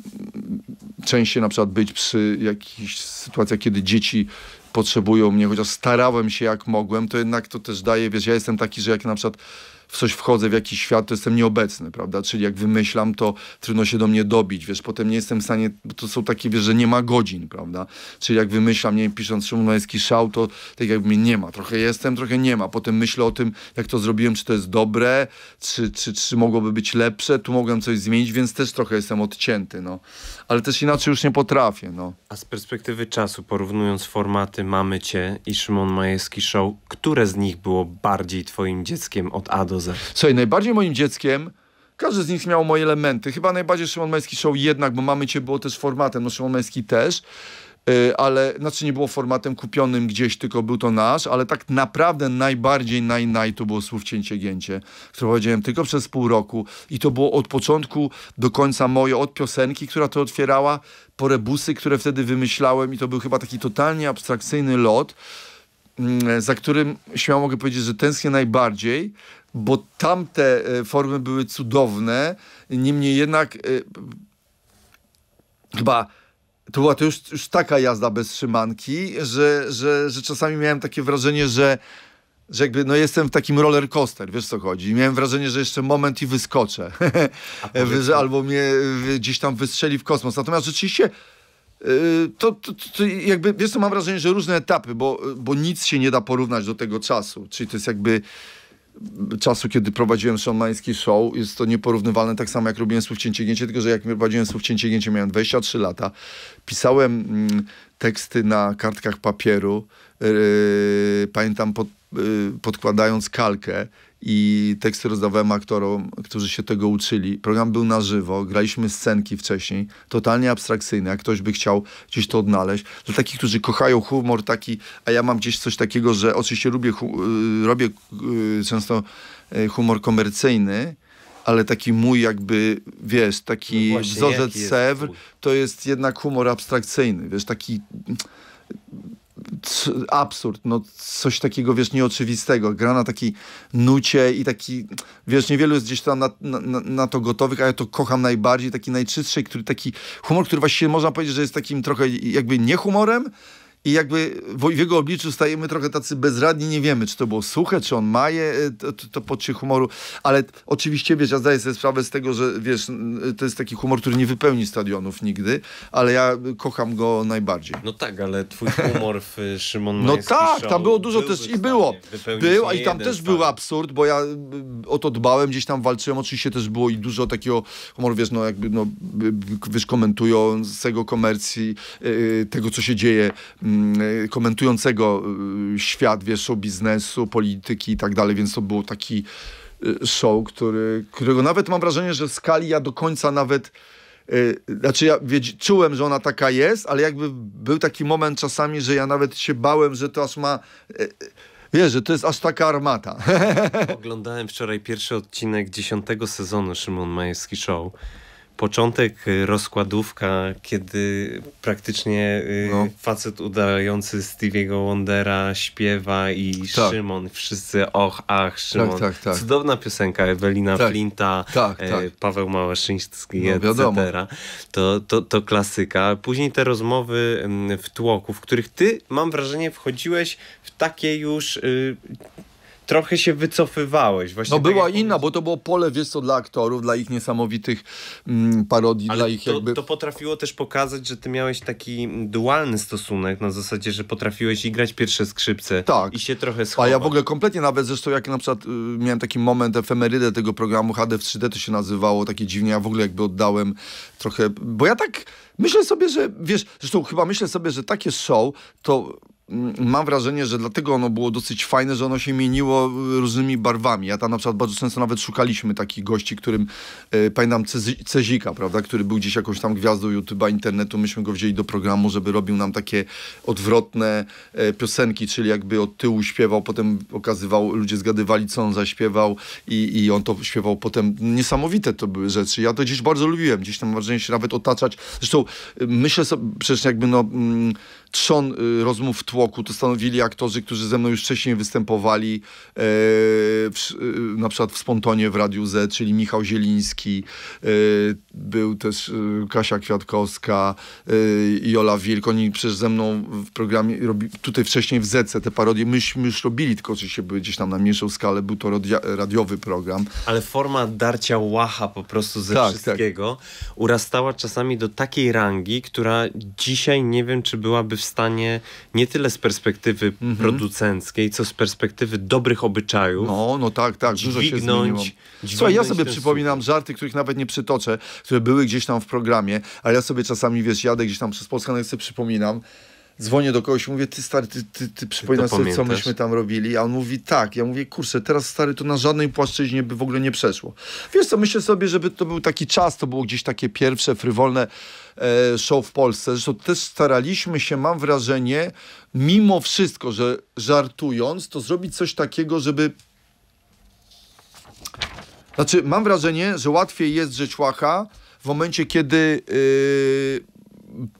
częściej na przykład być przy jakichś sytuacjach, kiedy dzieci potrzebują mnie, chociaż starałem się jak mogłem, to jednak to też daje, wiesz, ja jestem taki, że jak na przykład w coś wchodzę, w jakiś świat, to jestem nieobecny, prawda? Czyli jak wymyślam, to trudno się do mnie dobić, wiesz, potem nie jestem w stanie, bo to są takie, wiesz, że nie ma godzin, prawda? Czyli jak wymyślam, nie wiem, pisząc Szymonański szał, to tak jakby mnie nie ma, trochę jestem, trochę nie ma, potem myślę o tym, jak to zrobiłem, czy to jest dobre, czy, czy, czy mogłoby być lepsze, tu mogłem coś zmienić, więc też trochę jestem odcięty, no ale też inaczej już nie potrafię. No. A z perspektywy czasu, porównując formaty Mamy Cię i Szymon Majewski Show, które z nich było bardziej twoim dzieckiem od A do Z? Słuchaj, najbardziej moim dzieckiem każdy z nich miał moje elementy. Chyba najbardziej Szymon Majewski Show jednak, bo Mamy Cię było też formatem, no Szymon Majewski też. Y, ale znaczy nie było formatem kupionym gdzieś, tylko był to nasz, ale tak naprawdę najbardziej naj, naj to było słów cięcie gięcie, które powiedziałem tylko przez pół roku i to było od początku do końca moje, od piosenki, która to otwierała, po rebusy, które wtedy wymyślałem i to był chyba taki totalnie abstrakcyjny lot, mm, za którym śmiało mogę powiedzieć, że tęsknię najbardziej, bo tamte e, formy były cudowne, niemniej jednak e, chyba to była to już, już taka jazda bez trzymanki, że, że, że czasami miałem takie wrażenie, że że jakby, no jestem w takim roller coaster, wiesz co chodzi. Miałem wrażenie, że jeszcze moment i wyskoczę. że albo mnie y, gdzieś tam wystrzeli w kosmos. Natomiast rzeczywiście y, to, to, to, jakby, wiesz co, mam wrażenie, że różne etapy, bo, bo nic się nie da porównać do tego czasu. Czyli to jest jakby czasu, kiedy prowadziłem szamański show, jest to nieporównywalne, tak samo jak robiłem słów cięcie tylko że jak prowadziłem słów cięcie miałem 23 lata. Pisałem mm, teksty na kartkach papieru, yy, pamiętam pod, yy, podkładając kalkę, i teksty rozdawałem aktorom, którzy się tego uczyli. Program był na żywo, graliśmy scenki wcześniej, totalnie abstrakcyjne, jak ktoś by chciał gdzieś to odnaleźć. Dla takich, którzy kochają humor taki, a ja mam gdzieś coś takiego, że oczywiście lubię, y, robię y, często y, humor komercyjny, ale taki mój jakby, wiesz, taki no wzorzec Sewr, to jest jednak humor abstrakcyjny, wiesz, taki absurd, no coś takiego, wiesz, nieoczywistego. Gra na takiej nucie i taki, wiesz, niewielu jest gdzieś tam na, na, na to gotowych, a ja to kocham najbardziej, taki najczystszy, który taki humor, który właściwie można powiedzieć, że jest takim trochę jakby niehumorem, i jakby w jego obliczu stajemy trochę tacy bezradni, nie wiemy, czy to było suche, czy on maje e, to, to poczucie humoru, ale oczywiście, wiesz, ja zdaję sobie sprawę z tego, że wiesz, e, to jest taki humor, który nie wypełni stadionów nigdy, ale ja kocham go najbardziej. No tak, ale twój humor w Szymon No tak, tam było dużo też i było. Był, i tam też był absurd, bo ja y, o to dbałem, gdzieś tam walczyłem, oczywiście też było i dużo takiego humoru, wiesz, no jakby, no, y, y, wiesz, tego komercji, tego, co się dzieje mm, Y, komentującego y, świat, wiesz, show biznesu, polityki i tak dalej, więc to był taki y, show, który, którego nawet mam wrażenie, że w skali ja do końca nawet znaczy ja wiedz, czułem, że ona taka jest, ale jakby był taki moment czasami, że ja nawet się bałem, że to aż ma Wiesz, że to jest aż taka armata. Oglądałem wczoraj pierwszy odcinek dziesiątego sezonu Szymon Majewski Show początek, y, rozkładówka, kiedy praktycznie y, no. facet udający Stevie'ego Wondera śpiewa i tak. Szymon, wszyscy och, ach, tak, Szymon. Tak, tak, Cudowna piosenka Ewelina tak. Flinta, tak, e, Paweł Małaszyński, no, etc. To, to, to klasyka. Później te rozmowy mm, w tłoku, w których ty, mam wrażenie, wchodziłeś w takie już... Y, trochę się wycofywałeś. Właśnie no tak była inna, bo to było pole, wiesz co, dla aktorów, dla ich niesamowitych mm, parodii, Ale dla ich to, jakby... to potrafiło też pokazać, że ty miałeś taki mm, dualny stosunek, na zasadzie, że potrafiłeś i grać pierwsze skrzypce tak. i się trochę schować. A ja w ogóle kompletnie nawet, zresztą jak na przykład y, miałem taki moment, efemerydę tego programu HD w 3D to się nazywało, takie dziwnie, ja w ogóle jakby oddałem trochę, bo ja tak myślę sobie, że wiesz, zresztą chyba myślę sobie, że takie show to Mm, mam wrażenie, że dlatego ono było dosyć fajne, że ono się mieniło y, różnymi barwami. Ja tam na przykład bardzo często nawet szukaliśmy takich gości, którym e, pamiętam Cezika, prawda, który był gdzieś jakąś tam gwiazdą YouTube'a, internetu. Myśmy go wzięli do programu, żeby robił nam takie odwrotne y, piosenki, czyli jakby od tyłu śpiewał, potem okazywał, ludzie zgadywali, co on zaśpiewał i, i on to śpiewał potem. Niesamowite to były rzeczy. Ja to gdzieś bardzo lubiłem. Gdzieś tam mam wrażenie się nawet otaczać. Zresztą myślę sobie, przecież jakby no... Mm, trzon y, rozmów w tłoku to stanowili aktorzy, którzy ze mną już wcześniej występowali, e, w, y, na przykład w Spontonie w Radiu Z, czyli Michał Zieliński, e, był też y, Kasia Kwiatkowska, e, Jola Wilk, oni przecież ze mną w programie, robi, tutaj wcześniej w Zece te parodie, myśmy już robili, tylko oczywiście były gdzieś tam na mniejszą skalę, był to radia, radiowy program. Ale forma darcia łacha po prostu ze tak, wszystkiego tak. urastała czasami do takiej rangi, która dzisiaj nie wiem, czy byłaby w w stanie nie tyle z perspektywy mm -hmm. producenckiej, co z perspektywy dobrych obyczajów. No, no tak, tak, dużo dźwignąć, się zmieniło. Słuchaj, ja sobie przypominam żarty, których nawet nie przytoczę, które były gdzieś tam w programie, ale ja sobie czasami, wiesz, jadę gdzieś tam przez Polskę, no i sobie przypominam, dzwonię do kogoś, i mówię, ty stary, ty, ty, ty przypominasz sobie, co myśmy tam robili, a on mówi, tak, ja mówię, kurczę, teraz stary, to na żadnej płaszczyźnie by w ogóle nie przeszło. Wiesz co, myślę sobie, żeby to był taki czas, to było gdzieś takie pierwsze, frywolne e, show w Polsce, zresztą też staraliśmy się, mam wrażenie, mimo wszystko, że żartując, to zrobić coś takiego, żeby znaczy, mam wrażenie, że łatwiej jest rzeć łacha w momencie, kiedy yy,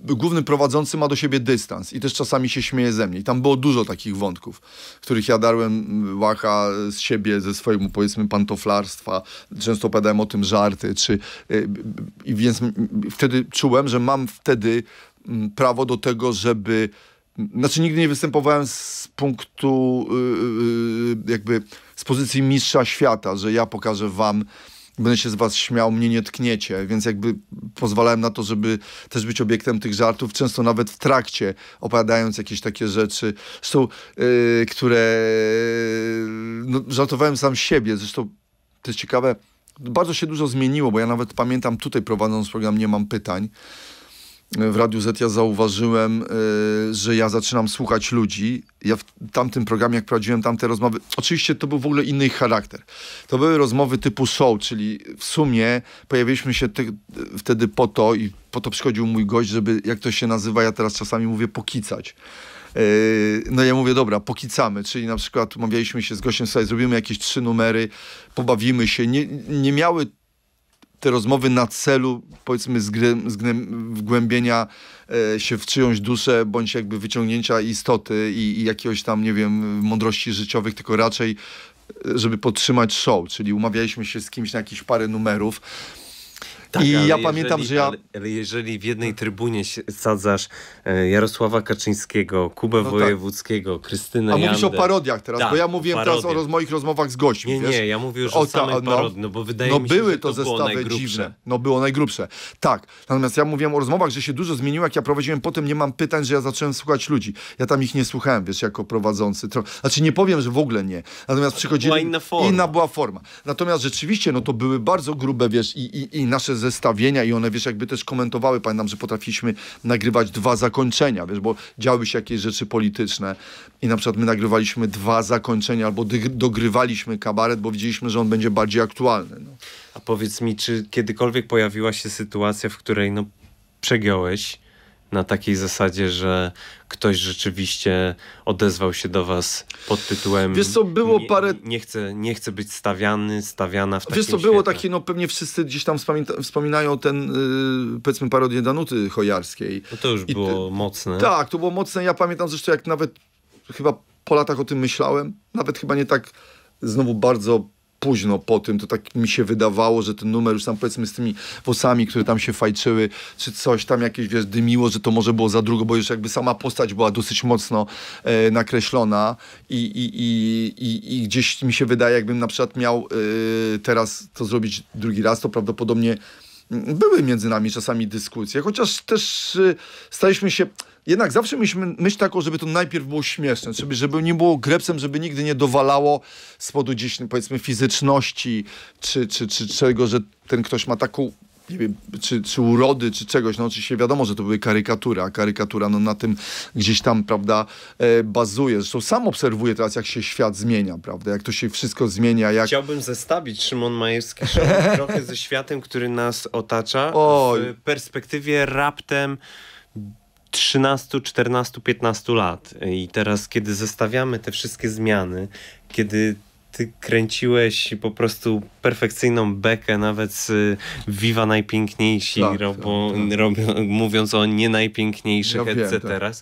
główny prowadzący ma do siebie dystans i też czasami się śmieje ze mnie. I tam było dużo takich wątków, których ja darłem łacha z siebie, ze swojego powiedzmy pantoflarstwa. Często padałem o tym żarty, czy... Y, I więc wtedy czułem, że mam wtedy prawo do tego, żeby... Znaczy nigdy nie występowałem z punktu y, y, jakby z pozycji mistrza świata, że ja pokażę wam będę się z was śmiał, mnie nie tkniecie, więc jakby pozwalałem na to, żeby też być obiektem tych żartów, często nawet w trakcie opowiadając jakieś takie rzeczy, zresztą, yy, które y, no, żartowałem sam siebie, zresztą to jest ciekawe, bardzo się dużo zmieniło, bo ja nawet pamiętam tutaj prowadząc program Nie mam pytań, w Radiu Z ja zauważyłem, y, że ja zaczynam słuchać ludzi. Ja w tamtym programie, jak prowadziłem tamte rozmowy, oczywiście to był w ogóle inny charakter. To były rozmowy typu show, czyli w sumie pojawiliśmy się te, wtedy po to i po to przychodził mój gość, żeby, jak to się nazywa, ja teraz czasami mówię pokicać. Y, no ja mówię, dobra, pokicamy, czyli na przykład umawialiśmy się z gościem, sobie zrobimy jakieś trzy numery, pobawimy się. Nie, nie miały te rozmowy na celu, powiedzmy, zgry, zgry, wgłębienia e, się w czyjąś duszę, bądź jakby wyciągnięcia istoty i, i jakiegoś tam, nie wiem, mądrości życiowych, tylko raczej e, żeby podtrzymać show, czyli umawialiśmy się z kimś na jakieś parę numerów, tak, I ja pamiętam, jeżeli, że ja... Ale, jeżeli w jednej trybunie sadzasz e, Jarosława Kaczyńskiego, Kubę no tak. Wojewódzkiego, tak. Krystynę A Jandę. mówisz o parodiach teraz, tak, bo ja mówiłem teraz o roz, moich rozmowach z gośćmi, Nie, wiesz? nie, ja mówię już o, o samej no, parodii, no bo wydaje no mi się, były że to, to było najgrubsze. Dziwne. No było najgrubsze, tak. Natomiast ja mówiłem o rozmowach, że się dużo zmieniło, jak ja prowadziłem potem, nie mam pytań, że ja zacząłem słuchać ludzi. Ja tam ich nie słuchałem, wiesz, jako prowadzący. Znaczy nie powiem, że w ogóle nie. Natomiast przychodzili... Była inna forma. Inna była forma. Natomiast rzeczywiście, no to były bardzo grube, wiesz, i, i, i nasze zestawienia i one, wiesz, jakby też komentowały, pamiętam, że potrafiliśmy nagrywać dwa zakończenia, wiesz, bo działy się jakieś rzeczy polityczne i na przykład my nagrywaliśmy dwa zakończenia albo dogrywaliśmy kabaret, bo widzieliśmy, że on będzie bardziej aktualny. No. A powiedz mi, czy kiedykolwiek pojawiła się sytuacja, w której no, przegiąłeś, na takiej zasadzie, że ktoś rzeczywiście odezwał się do was pod tytułem Wiesz co, było nie, parę... Nie chcę, nie chcę być stawiany, stawiana w takim Wiesz co, było świetle. takie, no pewnie wszyscy gdzieś tam wspominają ten, yy, powiedzmy, parodię Danuty Chojarskiej. No to już I było ty... mocne. Tak, to było mocne. Ja pamiętam zresztą, jak nawet chyba po latach o tym myślałem, nawet chyba nie tak znowu bardzo późno po tym, to tak mi się wydawało, że ten numer już tam powiedzmy z tymi włosami, które tam się fajczyły, czy coś tam jakieś, wiesz, dymiło, że to może było za długo, bo już jakby sama postać była dosyć mocno e, nakreślona i, i, i, i, gdzieś mi się wydaje, jakbym na przykład miał e, teraz to zrobić drugi raz, to prawdopodobnie były między nami czasami dyskusje, chociaż też e, staliśmy się jednak zawsze mieliśmy myśl taką, żeby to najpierw było śmieszne, żeby, żeby nie było grepsem, żeby nigdy nie dowalało z powodu dziś, no, powiedzmy, fizyczności, czy, czy, czy czego, że ten ktoś ma taką nie wiem, czy, czy urody, czy czegoś. No oczywiście wiadomo, że to były karykatury, a karykatura no, na tym gdzieś tam, prawda, e, bazuje. Zresztą sam obserwuję teraz, jak się świat zmienia, prawda, jak to się wszystko zmienia. Jak... Chciałbym zestawić Szymon Majewski trochę ze światem, który nas otacza w perspektywie raptem 13, 14, 15 lat. I teraz, kiedy zestawiamy te wszystkie zmiany, kiedy ty kręciłeś po prostu perfekcyjną bekę, nawet z y, Viva Najpiękniejsi, tak, robo, tak. tak. mówiąc o nie najpiękniejszych, ja etc. Tak. Czy Ale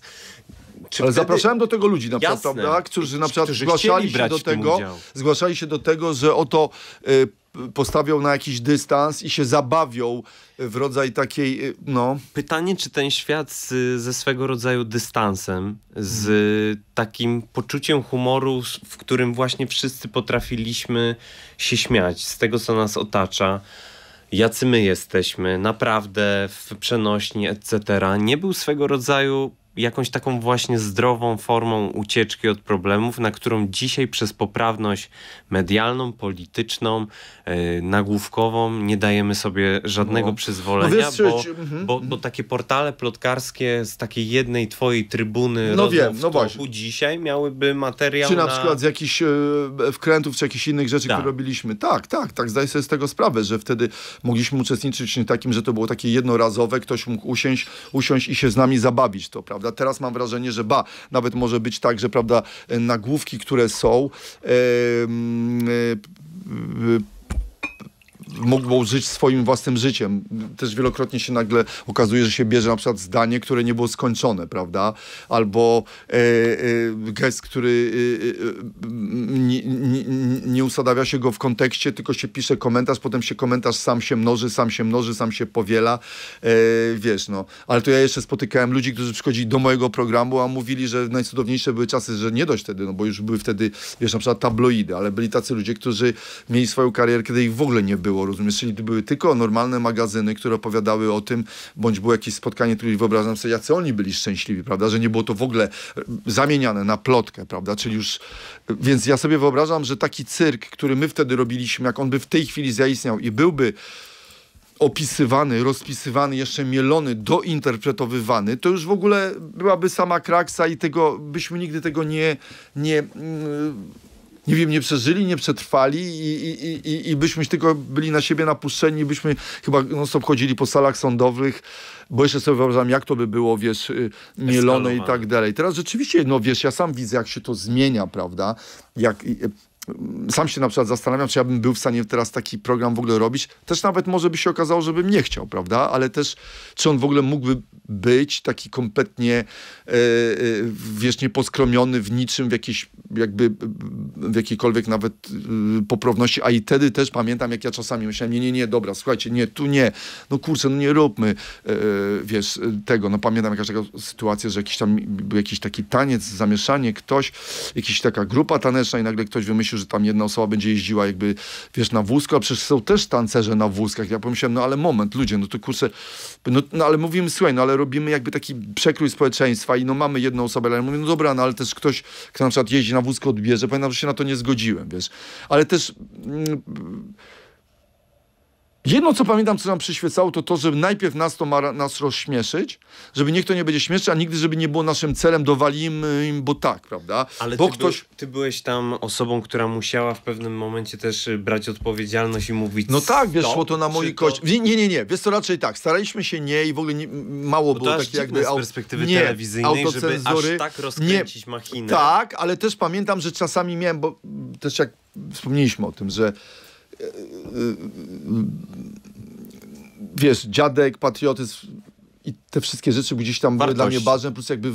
wtedy... zapraszałem do tego ludzi na przykład, Jasne. prawda? Którzy na przykład Którzy zgłaszali się do tego, zgłaszali się do tego, że oto y, postawią na jakiś dystans i się zabawią w rodzaj takiej, y, no... Pytanie, czy ten świat z, ze swego rodzaju dystansem, z hmm. takim poczuciem humoru, w którym właśnie wszyscy potrafiliśmy się śmiać z tego, co nas otacza, jacy my jesteśmy, naprawdę, w przenośni, etc., nie był swego rodzaju jakąś taką właśnie zdrową formą ucieczki od problemów, na którą dzisiaj przez poprawność medialną, polityczną, yy, nagłówkową nie dajemy sobie żadnego no. przyzwolenia, no bo, mhm. bo, bo, takie portale plotkarskie z takiej jednej twojej trybuny no wiem, no właśnie. dzisiaj miałyby materiał Czy na, na... przykład z jakichś yy, wkrętów, czy jakichś innych rzeczy, tak. które robiliśmy. Tak, tak, tak, zdaję sobie z tego sprawę, że wtedy mogliśmy uczestniczyć w takim, że to było takie jednorazowe, ktoś mógł usiąść, usiąść i się z nami zabawić, to prawda? prawda? Teraz mam wrażenie, że ba, nawet może być tak, że prawda, nagłówki, które są, yy, yy, mogą żyć swoim własnym życiem. Też wielokrotnie się nagle okazuje, że się bierze na przykład zdanie, które nie było skończone, prawda? Albo e, e, gest, który e, e nie, nie, usadawia się go w kontekście, tylko się pisze komentarz, potem się komentarz sam się mnoży, sam się mnoży, sam się powiela. E, wiesz, no. Ale to ja jeszcze spotykałem ludzi, którzy przychodzili do mojego programu, a mówili, że najcudowniejsze były czasy, że nie dość wtedy, no bo już były wtedy, wiesz, na przykład tabloidy, ale byli tacy ludzie, którzy mieli swoją karierę, kiedy ich w ogóle nie było było, rozumiesz? Czyli były tylko normalne magazyny, które opowiadały o tym, bądź było jakieś spotkanie, które wyobrażam sobie, jacy oni byli szczęśliwi, prawda? Że nie było to w ogóle e, zamieniane na plotkę, prawda? Czyli już, e, więc ja sobie wyobrażam, że taki cyrk, który my wtedy robiliśmy, jak on by w tej chwili zaistniał i byłby opisywany, rozpisywany, jeszcze mielony, dointerpretowywany, to już w ogóle byłaby sama kraksa i tego, byśmy nigdy tego nie, nie mm, nie wiem, nie przeżyli, nie przetrwali i, i, i, i byśmy tylko byli na siebie napuszczeni, byśmy chyba non stop chodzili po salach sądowych, bo jeszcze sobie wyobrażam, jak to by było, wiesz, y, mielone i tak dalej. Teraz rzeczywiście, no wiesz, ja sam widzę, jak się to zmienia, prawda? Jak sam się na przykład zastanawiam, czy ja bym był w stanie teraz taki program w ogóle robić. Też nawet może by się okazało, że bym nie chciał, prawda? Ale też, czy on w ogóle mógłby być taki kompletnie, yy, wiesz, nieposkromiony w niczym, w jakiejś, jakby, w jakiejkolwiek nawet yy, poprawności. A i wtedy też pamiętam, jak ja czasami myślałem, nie, nie, nie, dobra, słuchajcie, nie, tu nie, no kurczę, no nie róbmy, yy, wiesz, tego. No pamiętam jakaś taka sytuacja, że jakiś tam był jakiś taki taniec, zamieszanie, ktoś, jakiś taka grupa taneczna i nagle ktoś wymyślił, Marysiu, że tam jedna osoba będzie jeździła jakby, wiesz, na wózku, a przecież są też tancerze na wózkach. Ja pomyślałem, no ale moment, ludzie, no to kurczę, no, no ale mówimy, słuchaj, no ale robimy jakby taki przekrój społeczeństwa i no mamy jedną osobę, ale ja mówię, no dobra, no ale też ktoś, kto na przykład jeździ na wózku, odbierze. Pamiętam, no, że się na to nie zgodziłem, wiesz. Ale też... Mm, Jedno, co pamiętam, co nam przyświecało, to to, że najpierw nas to ma nas rozśmieszyć, żeby niech to nie będzie śmieszne, a nigdy, żeby nie było naszym celem, dowalimy im, bo tak, prawda? Ale bo ty, ktoś... ty byłeś tam osobą, która musiała w pewnym momencie też y, brać odpowiedzialność i mówić No tak, wiesz, szło to na moi kość. Nie, nie, nie, wiesz to raczej tak, staraliśmy się nie i w ogóle nie, mało bo było takie jakby... z perspektywy nie, telewizyjnej, żeby aż tak rozkręcić nie, machinę. Tak, ale też pamiętam, że czasami miałem, bo też jak wspomnieliśmy o tym, że wiesz, dziadek, patriotyzm i te wszystkie rzeczy gdzieś tam Wartość. były dla mnie ważne, plus jakby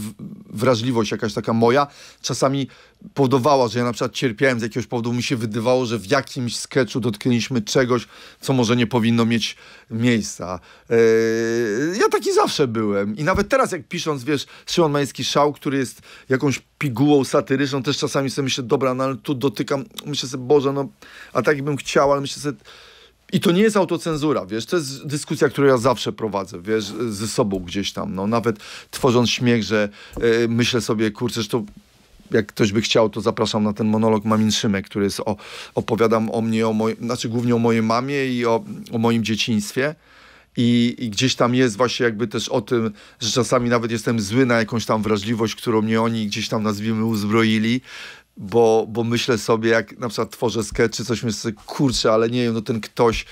wrażliwość jakaś taka moja czasami powodowała, że ja na przykład cierpiałem z jakiegoś powodu, mi się wydawało, że w jakimś sketchu dotknęliśmy czegoś, co może nie powinno mieć miejsca. Yy, ja taki zawsze byłem i nawet teraz jak pisząc, wiesz, Szymon Majski Szał, który jest jakąś pigułą satyryczną, też czasami sobie myślę, dobra, no ale tu dotykam, myślę sobie, Boże, no, a tak bym chciał, ale myślę sobie, i to nie jest autocenzura, wiesz, to jest dyskusja, którą ja zawsze prowadzę, wiesz, ze sobą gdzieś tam, no nawet tworząc śmiech, że yy, myślę sobie, kurczę, że to jak ktoś by chciał, to zapraszam na ten monolog Mamin Szymek, który jest o, opowiadam o mnie, o moj, znaczy głównie o mojej mamie i o, o moim dzieciństwie. I, I, gdzieś tam jest właśnie jakby też o tym, że czasami nawet jestem zły na jakąś tam wrażliwość, którą mnie oni gdzieś tam nazwijmy uzbroili, bo, bo myślę sobie, jak na przykład tworzę sketch czy coś, myślę sobie, kurczę, ale nie wiem, no ten ktoś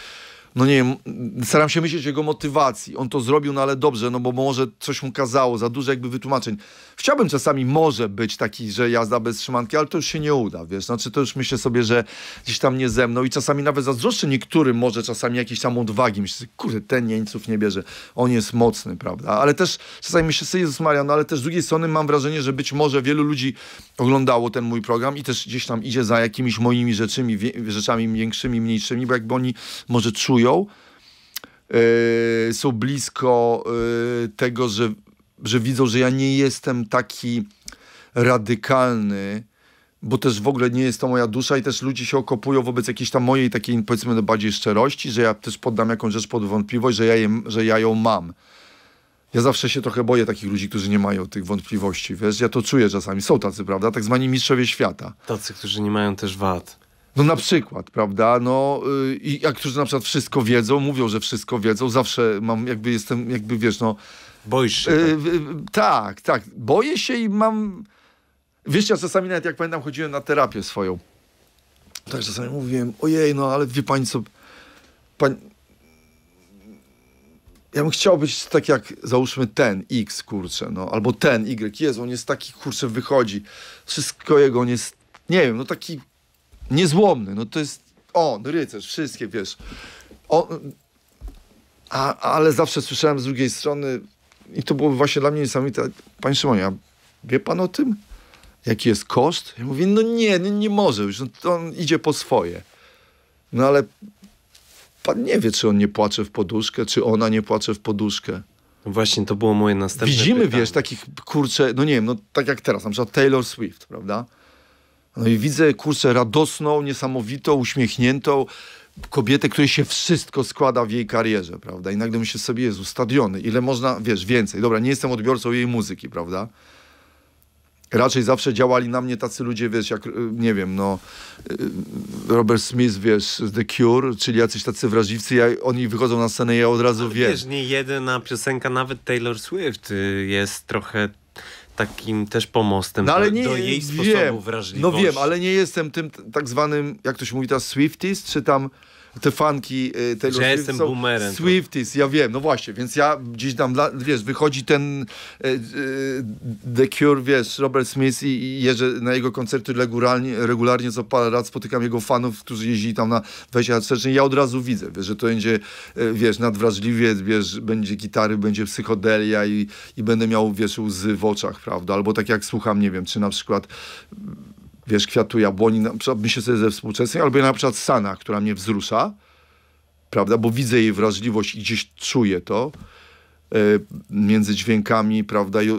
no nie wiem, staram się myśleć o jego motywacji. On to zrobił, no ale dobrze, no bo może coś mu kazało, za dużo jakby wytłumaczeń. Chciałbym czasami może być taki, że jazda bez trzymanki, ale to już się nie uda, wiesz. Znaczy to już myślę sobie, że gdzieś tam nie ze mną i czasami nawet zazdroszczę niektórym może czasami jakiejś tam odwagi. Myślę, kurde, ten jeńców nie bierze. On jest mocny, prawda? Ale też czasami myślę sobie, Jezus Maria, no ale też z drugiej strony mam wrażenie, że być może wielu ludzi oglądało ten mój program i też gdzieś tam idzie za jakimiś moimi rzeczami rzeczami większymi, mniejszymi, bo jakby oni może czują, E, są blisko e, tego, że, że widzą, że ja nie jestem taki radykalny, bo też w ogóle nie jest to moja dusza i też ludzie się okopują wobec jakiejś tam mojej takiej, powiedzmy, no, bardziej szczerości, że ja też poddam jakąś rzecz pod wątpliwość, że ja, je, że ja ją mam. Ja zawsze się trochę boję takich ludzi, którzy nie mają tych wątpliwości, wiesz, ja to czuję czasami, są tacy, prawda, tak zwani mistrzowie świata. Tacy, którzy nie mają też wad. No na przykład, prawda? No y, i jak którzy na przykład wszystko wiedzą, mówią, że wszystko wiedzą, zawsze mam, jakby jestem, jakby wiesz, no... Boisz się. Yy, tak. Yy, tak, tak. Boję się i mam... Wiesz, ja czasami nawet, jak pamiętam, chodziłem na terapię swoją. Tak czasami mówiłem, ojej, no ale wie pani co... Pani... Ja bym chciał być tak jak, załóżmy, ten X, kurczę, no, albo ten Y. Jezu, on jest taki, kurczę, wychodzi. Wszystko jego, on jest, nie wiem, no taki niezłomny, no to jest on, rycerz, wszystkie, wiesz. On, a, ale zawsze słyszałem z drugiej strony i to było właśnie dla mnie niesamowite. Panie Szymonie, a wie pan o tym? Jaki jest koszt? Ja mówię, no nie, nie, no nie może już, no to on idzie po swoje. No ale pan nie wie, czy on nie płacze w poduszkę, czy ona nie płacze w poduszkę. No właśnie, to było moje następne Widzimy, pytanie. wiesz, takich, kurczę, no nie wiem, no tak jak teraz, na przykład Taylor Swift, prawda? No i widzę kursę radosną, niesamowitą, uśmiechniętą kobietę, której się wszystko składa w jej karierze, prawda? I nagle myślę sobie, Jezu, stadiony, ile można, wiesz, więcej. Dobra, nie jestem odbiorcą jej muzyki, prawda? Raczej zawsze działali na mnie tacy ludzie, wiesz, jak, y, nie wiem, no, y, Robert Smith, wiesz, The Cure, czyli jacyś tacy wrażliwcy, ja, oni wychodzą na scenę i ja od razu Ale wiem. Wiesz, nie jedna piosenka, nawet Taylor Swift y, jest trochę takim też pomostem no, ale nie, do jej sposobu wiem, wrażliwości. No wiem, ale nie jestem tym tak zwanym, jak ktoś mówi teraz, Swifties, czy tam te fanki y, tego Że jestem boomerem. Swifties, ja wiem, no właśnie, więc ja gdzieś tam, wiesz, wychodzi ten y, y, The Cure, wiesz, Robert Smith i, i jeżdżę na jego koncerty regularnie, regularnie co parę lat spotykam jego fanów, którzy jeździli tam na wejście artystyczne ja od razu widzę, wiesz, że to będzie, wiesz, nadwrażliwie, wiesz, będzie gitary, będzie psychodelia i, i będę miał, wiesz, łzy w oczach, prawda, albo tak jak słucham, nie wiem, czy na przykład wiesz, kwiatu jabłoni, na przykład myślę sobie ze współczesnej, albo na przykład Sana, która mnie wzrusza, prawda, bo widzę jej wrażliwość i gdzieś czuję to y, między dźwiękami, prawda, y, y,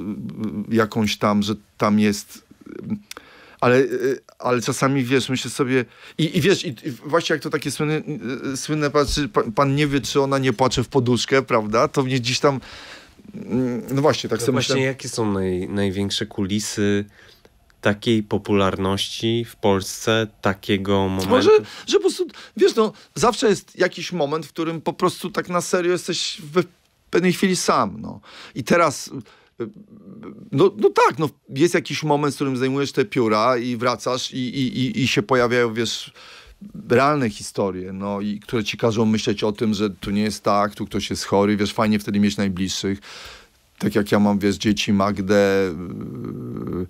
jakąś tam, że tam jest... Ale, e, ale czasami, wiesz, myślę sobie... I, i wiesz, i, i właśnie jak to takie słynne, e, słynne patrzy, pan nie wie, czy ona nie płacze w poduszkę, prawda, to mnie gdzieś tam... Mm, no właśnie, tak no sobie właśnie, myślę. jakie są naj, największe kulisy takiej popularności w Polsce, takiego momentu? Może, że po prostu, wiesz no, zawsze jest jakiś moment, w którym po prostu tak na serio jesteś w pewnej chwili sam, no. I teraz... Y, no, no tak, no, jest jakiś moment, w którym zajmujesz te pióra i wracasz i, i, i, i się pojawiają, wiesz, realne historie, no i które ci każą myśleć o tym, że tu nie jest tak, tu ktoś jest chory, wiesz, fajnie wtedy mieć najbliższych. Tak jak ja mam, wiesz, dzieci, Magdę, yy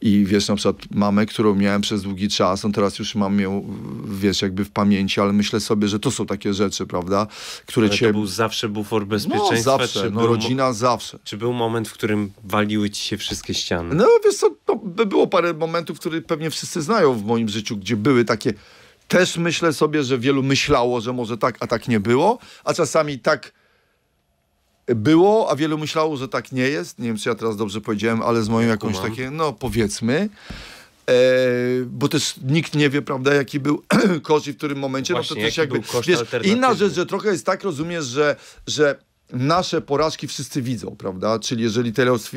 i wiesz, na przykład mamę, którą miałem przez długi czas, no teraz już mam ją, wiesz, jakby w pamięci, ale myślę sobie, że to są takie rzeczy, prawda, które ale cię... to był zawsze bufor bezpieczeństwa? No zawsze, czy no rodzina zawsze. Czy był moment, w którym waliły ci się wszystkie ściany? No wiesz co, to było parę momentów, które pewnie wszyscy znają w moim życiu, gdzie były takie... Też myślę sobie, że wielu myślało, że może tak, a tak nie było, a czasami tak było, a wielu myślało, że tak nie jest. Nie wiem, czy ja teraz dobrze powiedziałem, ale z moją jakąś Kumam. takie, no powiedzmy. E, bo też nikt nie wie, prawda, jaki był koszt i w którym momencie. Właśnie, no to też jakby, wiesz, inna rzecz, że trochę jest tak, rozumiesz, że, że nasze porażki wszyscy widzą, prawda? Czyli jeżeli Teleos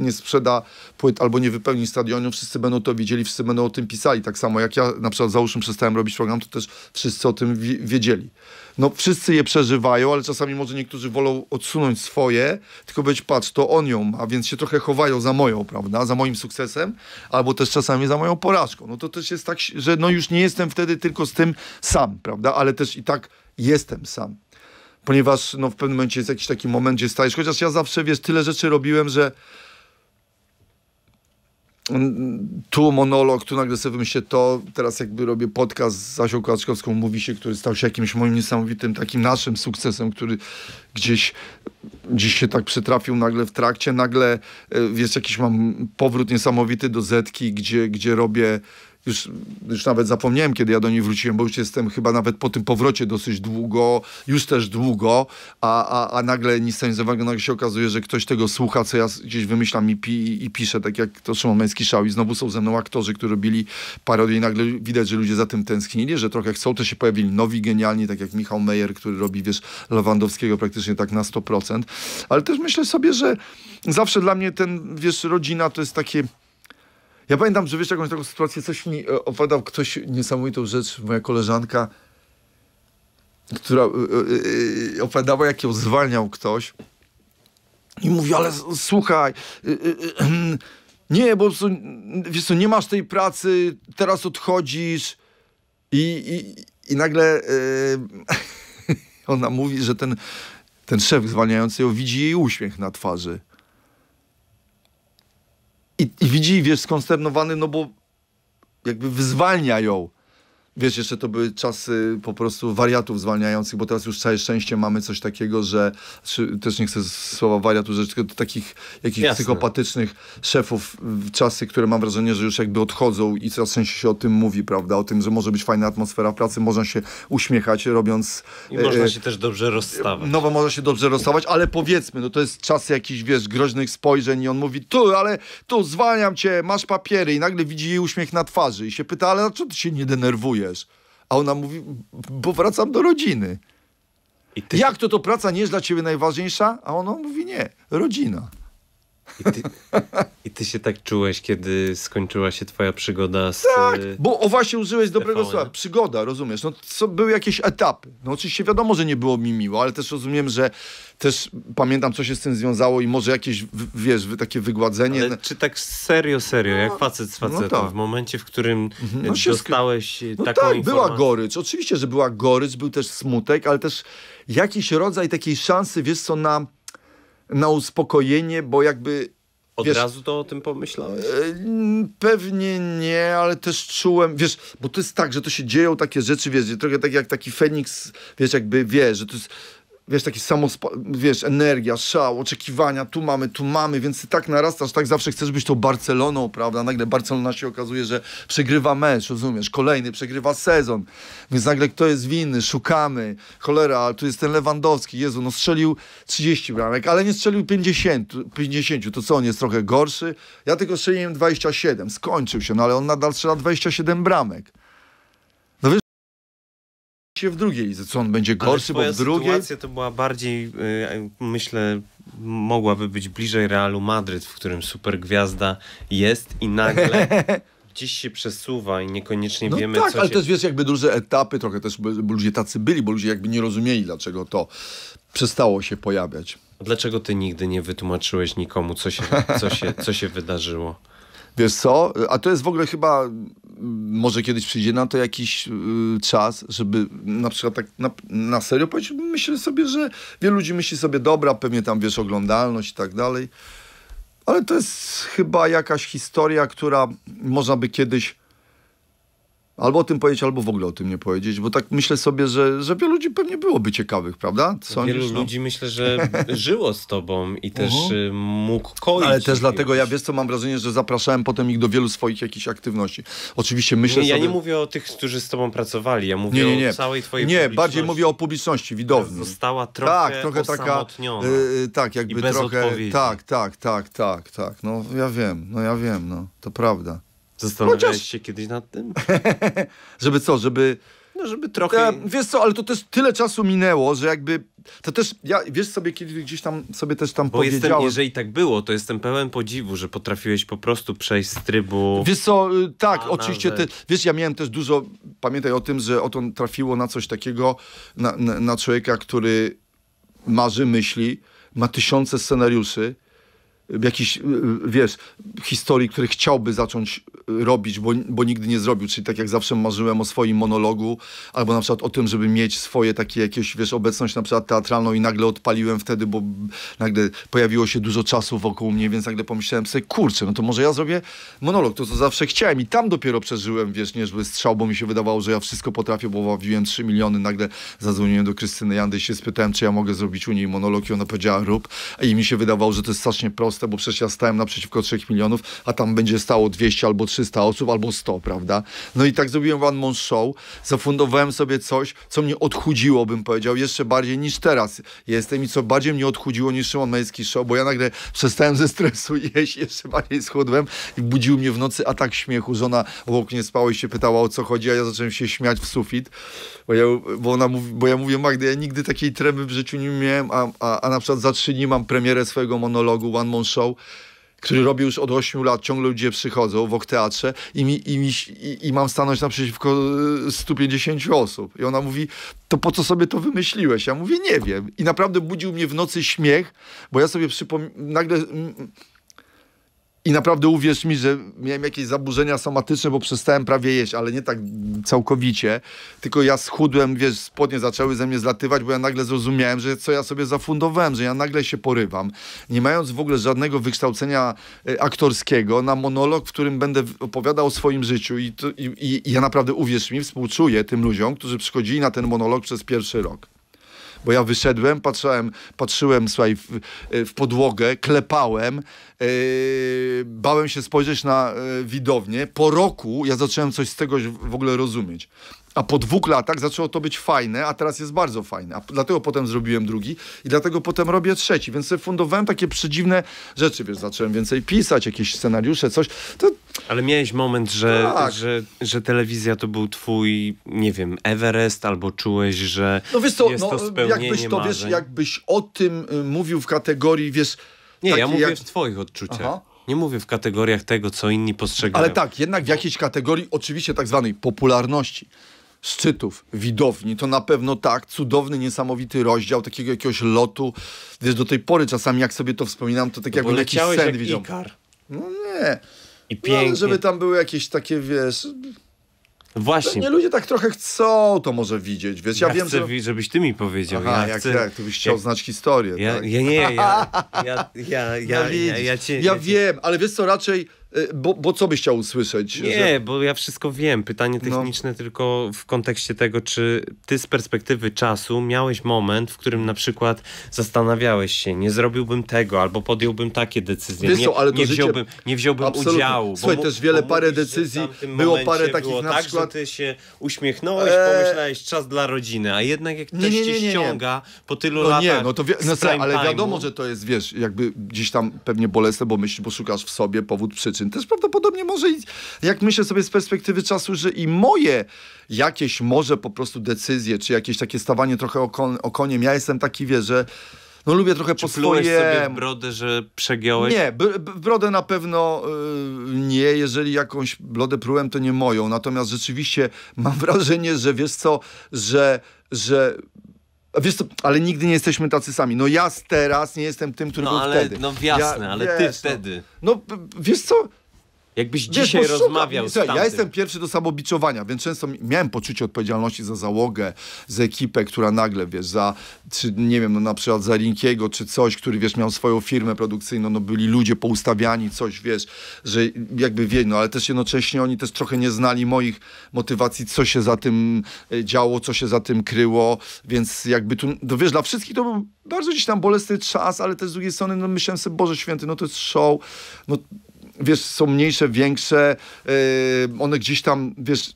nie sprzeda płyt albo nie wypełni stadionu, wszyscy będą to widzieli, wszyscy będą o tym pisali. Tak samo jak ja na przykład załóżmy przestałem robić program, to też wszyscy o tym wiedzieli no wszyscy je przeżywają, ale czasami może niektórzy wolą odsunąć swoje, tylko być, patrz, to on ją ma, więc się trochę chowają za moją, prawda, za moim sukcesem, albo też czasami za moją porażką. No to też jest tak, że no już nie jestem wtedy tylko z tym sam, prawda, ale też i tak jestem sam. Ponieważ no, w pewnym momencie jest jakiś taki moment, gdzie stajesz, chociaż ja zawsze, wiesz, tyle rzeczy robiłem, że Mm, tu monolog, tu nagle sobie wymyślę to, teraz jakby robię podcast z Asią Kaczkowską, mówi się, który stał się jakimś moim niesamowitym takim naszym sukcesem, który gdzieś dziś się tak przytrafił nagle w trakcie, nagle e, wiesz, jakiś mam powrót niesamowity do Zetki, gdzie, gdzie robię już, już nawet zapomniałem, kiedy ja do niej wróciłem, bo już jestem chyba nawet po tym powrocie dosyć długo, już też długo, a, a, a nagle nic nie sensowego, nagle się okazuje, że ktoś tego słucha, co ja gdzieś wymyślam i, pi, i piszę, tak jak to Szymon Męski szał i znowu są ze mną aktorzy, którzy robili parodię i nagle widać, że ludzie za tym tęsknili, że trochę chcą, to się pojawili nowi genialni, tak jak Michał Meyer, który robi, wiesz, Lewandowskiego praktycznie tak na 100%, ale też myślę sobie, że zawsze dla mnie ten, wiesz, rodzina to jest takie ja pamiętam, że wiesz jakąś taką sytuację, coś mi e, opowiadał ktoś niesamowitą rzecz, moja koleżanka, która e, e, opowiadała, jak ją zwalniał ktoś i mówi, ale słuchaj, nie, bo wiesz co, nie masz tej pracy, teraz odchodzisz i, i, i nagle ona mówi, że ten, ten szef zwalniający ją widzi jej uśmiech na twarzy i, i widzi, wiesz, skonsternowany, no bo jakby wyzwalnia ją. Wiesz, jeszcze to były czasy po prostu wariatów zwalniających, bo teraz już całe szczęście mamy coś takiego, że też nie chcę słowa wariatu, że tylko takich jakichś Jasne. psychopatycznych szefów, czasy, które mam wrażenie, że już jakby odchodzą i coraz częściej się o tym mówi, prawda? O tym, że może być fajna atmosfera pracy, można się uśmiechać robiąc... I e, można się też dobrze rozstawać. No bo można się dobrze rozstawać, ale powiedzmy, no to jest czas jakichś, wiesz, groźnych spojrzeń i on mówi, tu, ale tu, zwalniam cię, masz papiery i nagle widzi jej uśmiech na twarzy i się pyta, ale dlaczego ty się nie denerwuje? pracujesz? A ona mówi, bo wracam do rodziny. Ty... Jak to to praca nie jest dla ciebie najważniejsza? A ona mówi nie, rodzina. I ty, I ty, się tak czułeś, kiedy skończyła się twoja przygoda z... Tak, e, bo o właśnie użyłeś dobrego słowa. Przygoda, rozumiesz? No co, były jakieś etapy. No oczywiście wiadomo, że nie było mi miło, ale też rozumiem, że też pamiętam, co się z tym związało i może jakieś, wiesz, takie wygładzenie. Ale czy tak serio, serio, no, jak facet z no facetem, no tak. w momencie, w którym mhm. e, no się dostałeś e, no taką tak, informację. była gorycz. Oczywiście, że była gorycz, był też smutek, ale też jakiś rodzaj takiej szansy, wiesz co, na na uspokojenie, bo jakby od wiesz, razu to o tym pomyślałeś? E, pewnie nie, ale też czułem, wiesz, bo to jest tak, że to się dzieją takie rzeczy, wiesz, trochę tak jak taki Feniks, wiesz, jakby wie, że to jest wiesz, taki samospa, wiesz, energia, szał, oczekiwania, tu mamy, tu mamy, więc ty tak narastasz, tak zawsze chcesz być tą Barceloną, prawda? Nagle Barcelona się okazuje, że przegrywa mecz, rozumiesz? Kolejny przegrywa sezon, więc nagle kto jest winny, szukamy, cholera, ale tu jest ten Lewandowski, Jezu, no strzelił 30 bramek, ale nie strzelił 50, 50, to co, on jest trochę gorszy? Ja tylko strzeliłem 27, skończył się, no ale on nadal strzela 27 bramek w drugiej lidze. Co on będzie gorszy, bo w drugiej... sytuacja to była bardziej, y, myślę, mogłaby być bliżej Realu Madryt, w którym super gwiazda jest i nagle... dziś się przesuwa i niekoniecznie no wiemy, tak, co ale to też wiesz, jakby duże etapy trochę też, bo ludzie tacy byli, bo ludzie jakby nie rozumieli, dlaczego to przestało się pojawiać. Dlaczego ty nigdy nie wytłumaczyłeś nikomu, co się, co się, co się wydarzyło? Wiesz co? A to jest w ogóle chyba, mm, może kiedyś przyjdzie na to jakiś y, czas, żeby na przykład tak na, na serio powiedzieć, myślę sobie, że wielu ludzi myśli sobie, dobra, pewnie tam wiesz, oglądalność i tak dalej. Ale to jest chyba jakaś historia, która można by kiedyś Albo o tym powiedzieć, albo w ogóle o tym nie powiedzieć, bo tak myślę sobie, że, że wielu ludzi pewnie byłoby ciekawych, prawda? Sądzisz, wielu no? ludzi myślę, że żyło z tobą i też uh mhm. -huh. Y, mógł kończyć. Ale też dlatego ja, wiesz co, mam wrażenie, że zapraszałem potem ich do wielu swoich jakichś aktywności. Oczywiście myślę nie, sobie... Ja nie mówię o tych, którzy z tobą pracowali, ja mówię nie, nie, nie. o całej twojej Nie, bardziej mówię o publiczności, widowni. Została trochę tak, trochę taka, yy, tak, jakby trochę... Tak, tak, tak, tak, tak. No ja wiem, no ja wiem, no to prawda. Zastanawiałeś Chociaż... się kiedyś nad tym? żeby co, żeby... No, żeby trochę... Ja, wiesz co, ale to też tyle czasu minęło, że jakby... To też, ja, wiesz sobie, kiedy gdzieś tam sobie też tam Bo powiedziałem... Jestem, jeżeli tak było, to jestem pełen podziwu, że potrafiłeś po prostu przejść z trybu... Wiesz co, y, tak, A, oczywiście. ty, wiesz, ja miałem też dużo... Pamiętaj o tym, że oto trafiło na coś takiego, na, na, na człowieka, który marzy, myśli, ma tysiące scenariuszy, jakiś, y, y, wiesz, historii, które chciałby zacząć y, robić, bo, bo nigdy nie zrobił. Czyli tak jak zawsze marzyłem o swoim monologu, albo na przykład o tym, żeby mieć swoje takie jakieś, wiesz, obecność na przykład teatralną i nagle odpaliłem wtedy, bo nagle pojawiło się dużo czasu wokół mnie, więc nagle pomyślałem sobie, kurczę, no to może ja zrobię monolog, to co zawsze chciałem i tam dopiero przeżyłem, wiesz, niezły strzał, bo mi się wydawało, że ja wszystko potrafię, bo ławiłem 3 miliony, nagle zadzwoniłem do Krystyny Jandy i się spytałem, czy ja mogę zrobić u niej monolog i ona powiedziała, rób. I mi się wydawało, że to jest strasznie proste, proste, bo przecież ja stałem naprzeciwko 3 milionów, a tam będzie stało 200 albo 300 osób, albo 100, prawda? No i tak zrobiłem One Man Show, zafundowałem sobie coś, co mnie odchudziło, bym powiedział, jeszcze bardziej niż teraz jestem i co bardziej mnie odchudziło niż Szymon Majski Show, bo ja nagle przestałem ze stresu jeść, jeszcze bardziej schudłem i budził mnie w nocy atak śmiechu. Żona obok mnie spała i się pytała o co chodzi, a ja zacząłem się śmiać w sufit, bo ja, bo ona mówi, bo ja mówię, Magda, ja nigdy takiej tremy w życiu nie miałem, a, a, a na przykład za trzy dni mam premierę swojego monologu One Man Show, który robię już od 8 lat, ciągle ludzie przychodzą w teatrze i, mi, i, mi, i, i mam stanąć naprzeciwko 150 y, osób. I ona mówi, to po co sobie to wymyśliłeś? Ja mówię, nie wiem. I naprawdę budził mnie w nocy śmiech, bo ja sobie przypomniałem, nagle mm, i naprawdę uwierz mi, że miałem jakieś zaburzenia somatyczne, bo przestałem prawie jeść, ale nie tak całkowicie. Tylko ja schudłem, wiesz, spodnie zaczęły ze mnie zlatywać, bo ja nagle zrozumiałem, że co ja sobie zafundowałem, że ja nagle się porywam. Nie mając w ogóle żadnego wykształcenia y, aktorskiego na monolog, w którym będę opowiadał o swoim życiu. I, to, i, i ja naprawdę uwierz mi, współczuję tym ludziom, którzy przychodzili na ten monolog przez pierwszy rok. Bo ja wyszedłem, patrzyłem, patrzyłem słuchaj, w, w podłogę, klepałem, e, bałem się spojrzeć na e, widownię. Po roku ja zacząłem coś z tego w ogóle rozumieć. A po dwóch latach zaczęło to być fajne, a teraz jest bardzo fajne. A dlatego potem zrobiłem drugi i dlatego potem robię trzeci. Więc sobie fundowałem takie przedziwne rzeczy, wiesz, zacząłem więcej pisać, jakieś scenariusze, coś. To ale miałeś moment, że, tak. że, że telewizja to był twój, nie wiem, Everest, albo czułeś, że no wiesz co, jest no, to spełnienie jakbyś to, marzeń. wiesz, jakbyś o tym y, mówił w kategorii, wiesz... Nie, ja mówię jak... w twoich odczuciach. Aha. Nie mówię w kategoriach tego, co inni postrzegają. Ale tak, jednak w no. jakiejś kategorii oczywiście tak zwanej popularności, szczytów, widowni, to na pewno tak, cudowny, niesamowity rozdział takiego jakiegoś lotu. Wiesz, do tej pory czasami jak sobie to wspominam, to tak no jakbym jakiś sen jak widział. No nie. I no, pięknie. No, żeby tam były jakieś takie, wiesz... Właśnie. Nie ludzie tak trochę chcą to może widzieć, wiesz, ja, ja wiem, chcę, że... żebyś ty mi powiedział. Aha, ja chcę... jak, ty byś chciał ja... znać historię, ja, tak? ja nie, ja, ja, ja, ja, no ja, ja, ja, ja, ja, ja, ja wiem, ale wiesz co, raczej Y, bo, bo co byś chciał usłyszeć? Nie, że... bo ja wszystko wiem. Pytanie no. techniczne no. tylko w kontekście tego, czy ty z perspektywy czasu miałeś moment, w którym na przykład zastanawiałeś się, nie zrobiłbym tego, albo podjąłbym takie decyzje. Wiesz ale nie, nie życie... wziąłbym, nie wziąłbym Absolutnie. udziału. Słuchaj, bo, też wiele parę decyzji, było parę takich było na tak, przykład... że ty się uśmiechnąłeś, eee... pomyślałeś czas dla rodziny, a jednak jak ktoś cię ściąga po tylu no latach... Nie, no to wi no, ale wiadomo, że to jest, wiesz, jakby gdzieś tam pewnie bolesne, bo myślisz, bo szukasz w sobie powód przyczyny też prawdopodobnie może, i, jak myślę sobie z perspektywy czasu, że i moje jakieś może po prostu decyzje, czy jakieś takie stawanie trochę o okoniem. Ja jestem taki, wie, że no lubię trochę czy po swoje... sobie w brodę, że przegiąłeś? Nie, brodę na pewno yy, nie. Jeżeli jakąś brodę prułem, to nie moją. Natomiast rzeczywiście mam wrażenie, że wiesz co, że że Wiesz co, ale nigdy nie jesteśmy tacy sami. No ja teraz nie jestem tym, który no, był ale, wtedy. No jasne, ja, ale wiesz, ty no. wtedy. No, no wiesz co, Jakbyś Wiesz, dzisiaj rozmawiał z tamtym. Ja jestem pierwszy do samobiczowania, więc często miałem poczucie odpowiedzialności za załogę, za ekipę, która nagle, wiesz, za, czy nie wiem, no na przykład za Rinkiego, czy coś, który, wiesz, miał swoją firmę produkcyjną, no byli ludzie poustawiani, coś, wiesz, że jakby wie, no ale też jednocześnie oni też trochę nie znali moich motywacji, co się za tym e, działo, co się za tym kryło, więc jakby tu, no, wiesz, dla wszystkich to był bardzo gdzieś tam bolesny czas, ale też z drugiej strony, no myślałem sobie, Boże Święty, no to jest show, no wiesz, są mniejsze, większe, y, one gdzieś tam, wiesz,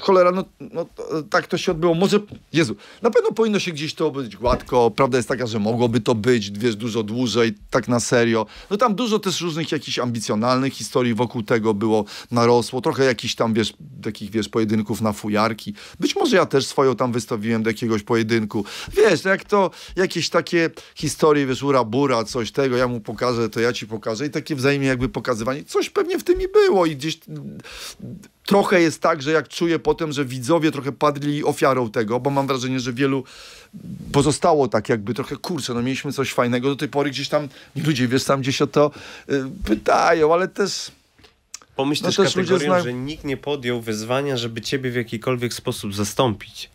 cholera, no, no, tak to się odbyło. Może, Jezu, na pewno powinno się gdzieś to być gładko. Prawda jest taka, że mogłoby to być, wiesz, dużo dłużej, tak na serio. No tam dużo też różnych jakichś ambicjonalnych historii wokół tego było, narosło. Trochę jakichś tam, wiesz, takich, wiesz, pojedynków na fujarki. Być może ja też swoją tam wystawiłem do jakiegoś pojedynku. Wiesz, no jak to jakieś takie historie, wiesz, urabura, coś tego, ja mu pokażę, to ja ci pokażę i takie wzajemnie jakby pokazywanie. Coś pewnie w tym i było i gdzieś trochę jest tak, że jak czuję potem, że widzowie trochę padli ofiarą tego, bo mam wrażenie, że wielu pozostało tak jakby trochę, kurczę, no mieliśmy coś fajnego do tej pory, gdzieś tam ludzie, wiesz, tam gdzieś o to y, pytają, ale też... Pomyśl no też, też ludzie zna... że nikt nie podjął wyzwania, żeby ciebie w jakikolwiek sposób zastąpić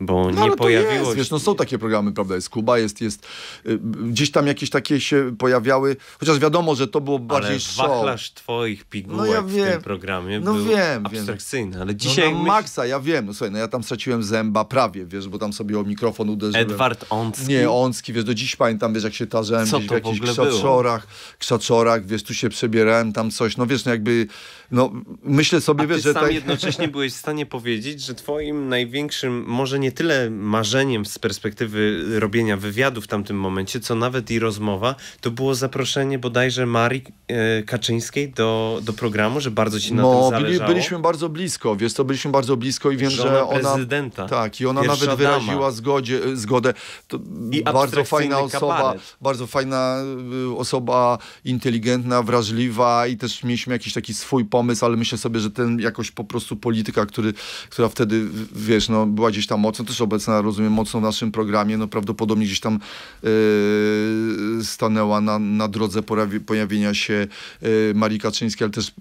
bo no, nie pojawiło jest, się... Wiesz, no są takie programy, prawda, jest Kuba, jest, jest y, gdzieś tam jakieś takie się pojawiały, chociaż wiadomo, że to było bardziej ale show. wachlarz twoich pigułek no, ja w tym programie no, był wiem, abstrakcyjny, wiem. ale no, dzisiaj... No, myśl... Maxa, ja wiem, no, słuchaj, no ja tam straciłem zęba prawie, wiesz, bo tam sobie o mikrofon uderzyłem. Edward Onski? Nie, Onski, wiesz, do dziś pamiętam, wiesz, jak się tarzałem Co gdzieś w jakichś krzaczorach, krzaczorach, wiesz, tu się przebierałem, tam coś, no wiesz, no jakby no, myślę sobie, A wiesz, ty że sam tak... jednocześnie byłeś w stanie powiedzieć, że twoim największym, może nie tyle marzeniem z perspektywy robienia wywiadu w tamtym momencie, co nawet i rozmowa, to było zaproszenie bodajże Marii e, Kaczyńskiej do, do programu, że bardzo ci na no, tym zależało. byliśmy bardzo blisko, więc to byliśmy bardzo blisko i wiem, Żona że ona... prezydenta. Tak, i ona nawet dama. wyraziła zgodzie, e, zgodę. To I bardzo fajna osoba, bardzo fajna e, osoba, inteligentna, wrażliwa i też mieliśmy jakiś taki swój pomysł pomysł, ale myślę sobie, że ten jakoś po prostu polityka, który, która wtedy, wiesz, no, była gdzieś tam mocno, też obecna, rozumiem, mocno w naszym programie, no prawdopodobnie gdzieś tam yy, stanęła na, na drodze pojawienia się yy, Marii Kaczyńskiej, ale też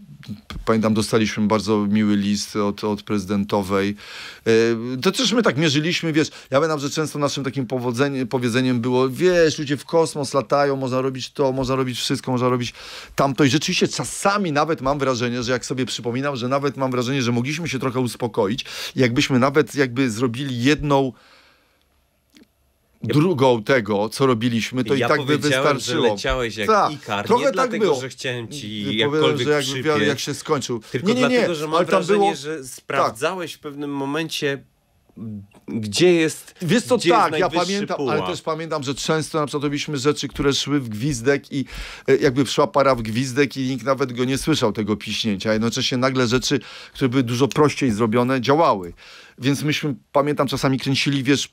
pamiętam, dostaliśmy bardzo miły list od, od prezydentowej. Yy, to też my tak mierzyliśmy, wiesz, ja pamiętam, że często naszym takim powiedzeniem było, wiesz, ludzie w kosmos latają, można robić to, można robić wszystko, można robić tamto i rzeczywiście czasami nawet mam wrażenie, że jak sobie przypominam, że nawet mam wrażenie, że mogliśmy się trochę uspokoić, jakbyśmy nawet jakby zrobili jedną drugą tego, co robiliśmy, to ja i tak by wystarczyło. Że leciałeś jak Ta, Ikar, trochę nie tak dlatego, było. że chciałem ci jakkolwiek że jak, przypiec, jak się skończył. Tylko nie, nie, nie. dlatego, że mam ale wrażenie, było... że tak. sprawdzałeś tak. w pewnym momencie gdzie jest Wiesz co, gdzie tak, ja pamiętam, pułap. ale też pamiętam, że często na przykład robiliśmy rzeczy, które szły w gwizdek i e, jakby szła para w gwizdek i nikt nawet go nie słyszał tego piśnięcia. Jednocześnie nagle rzeczy, które były dużo prościej zrobione, działały. Więc myśmy, pamiętam, czasami kręcili, wiesz,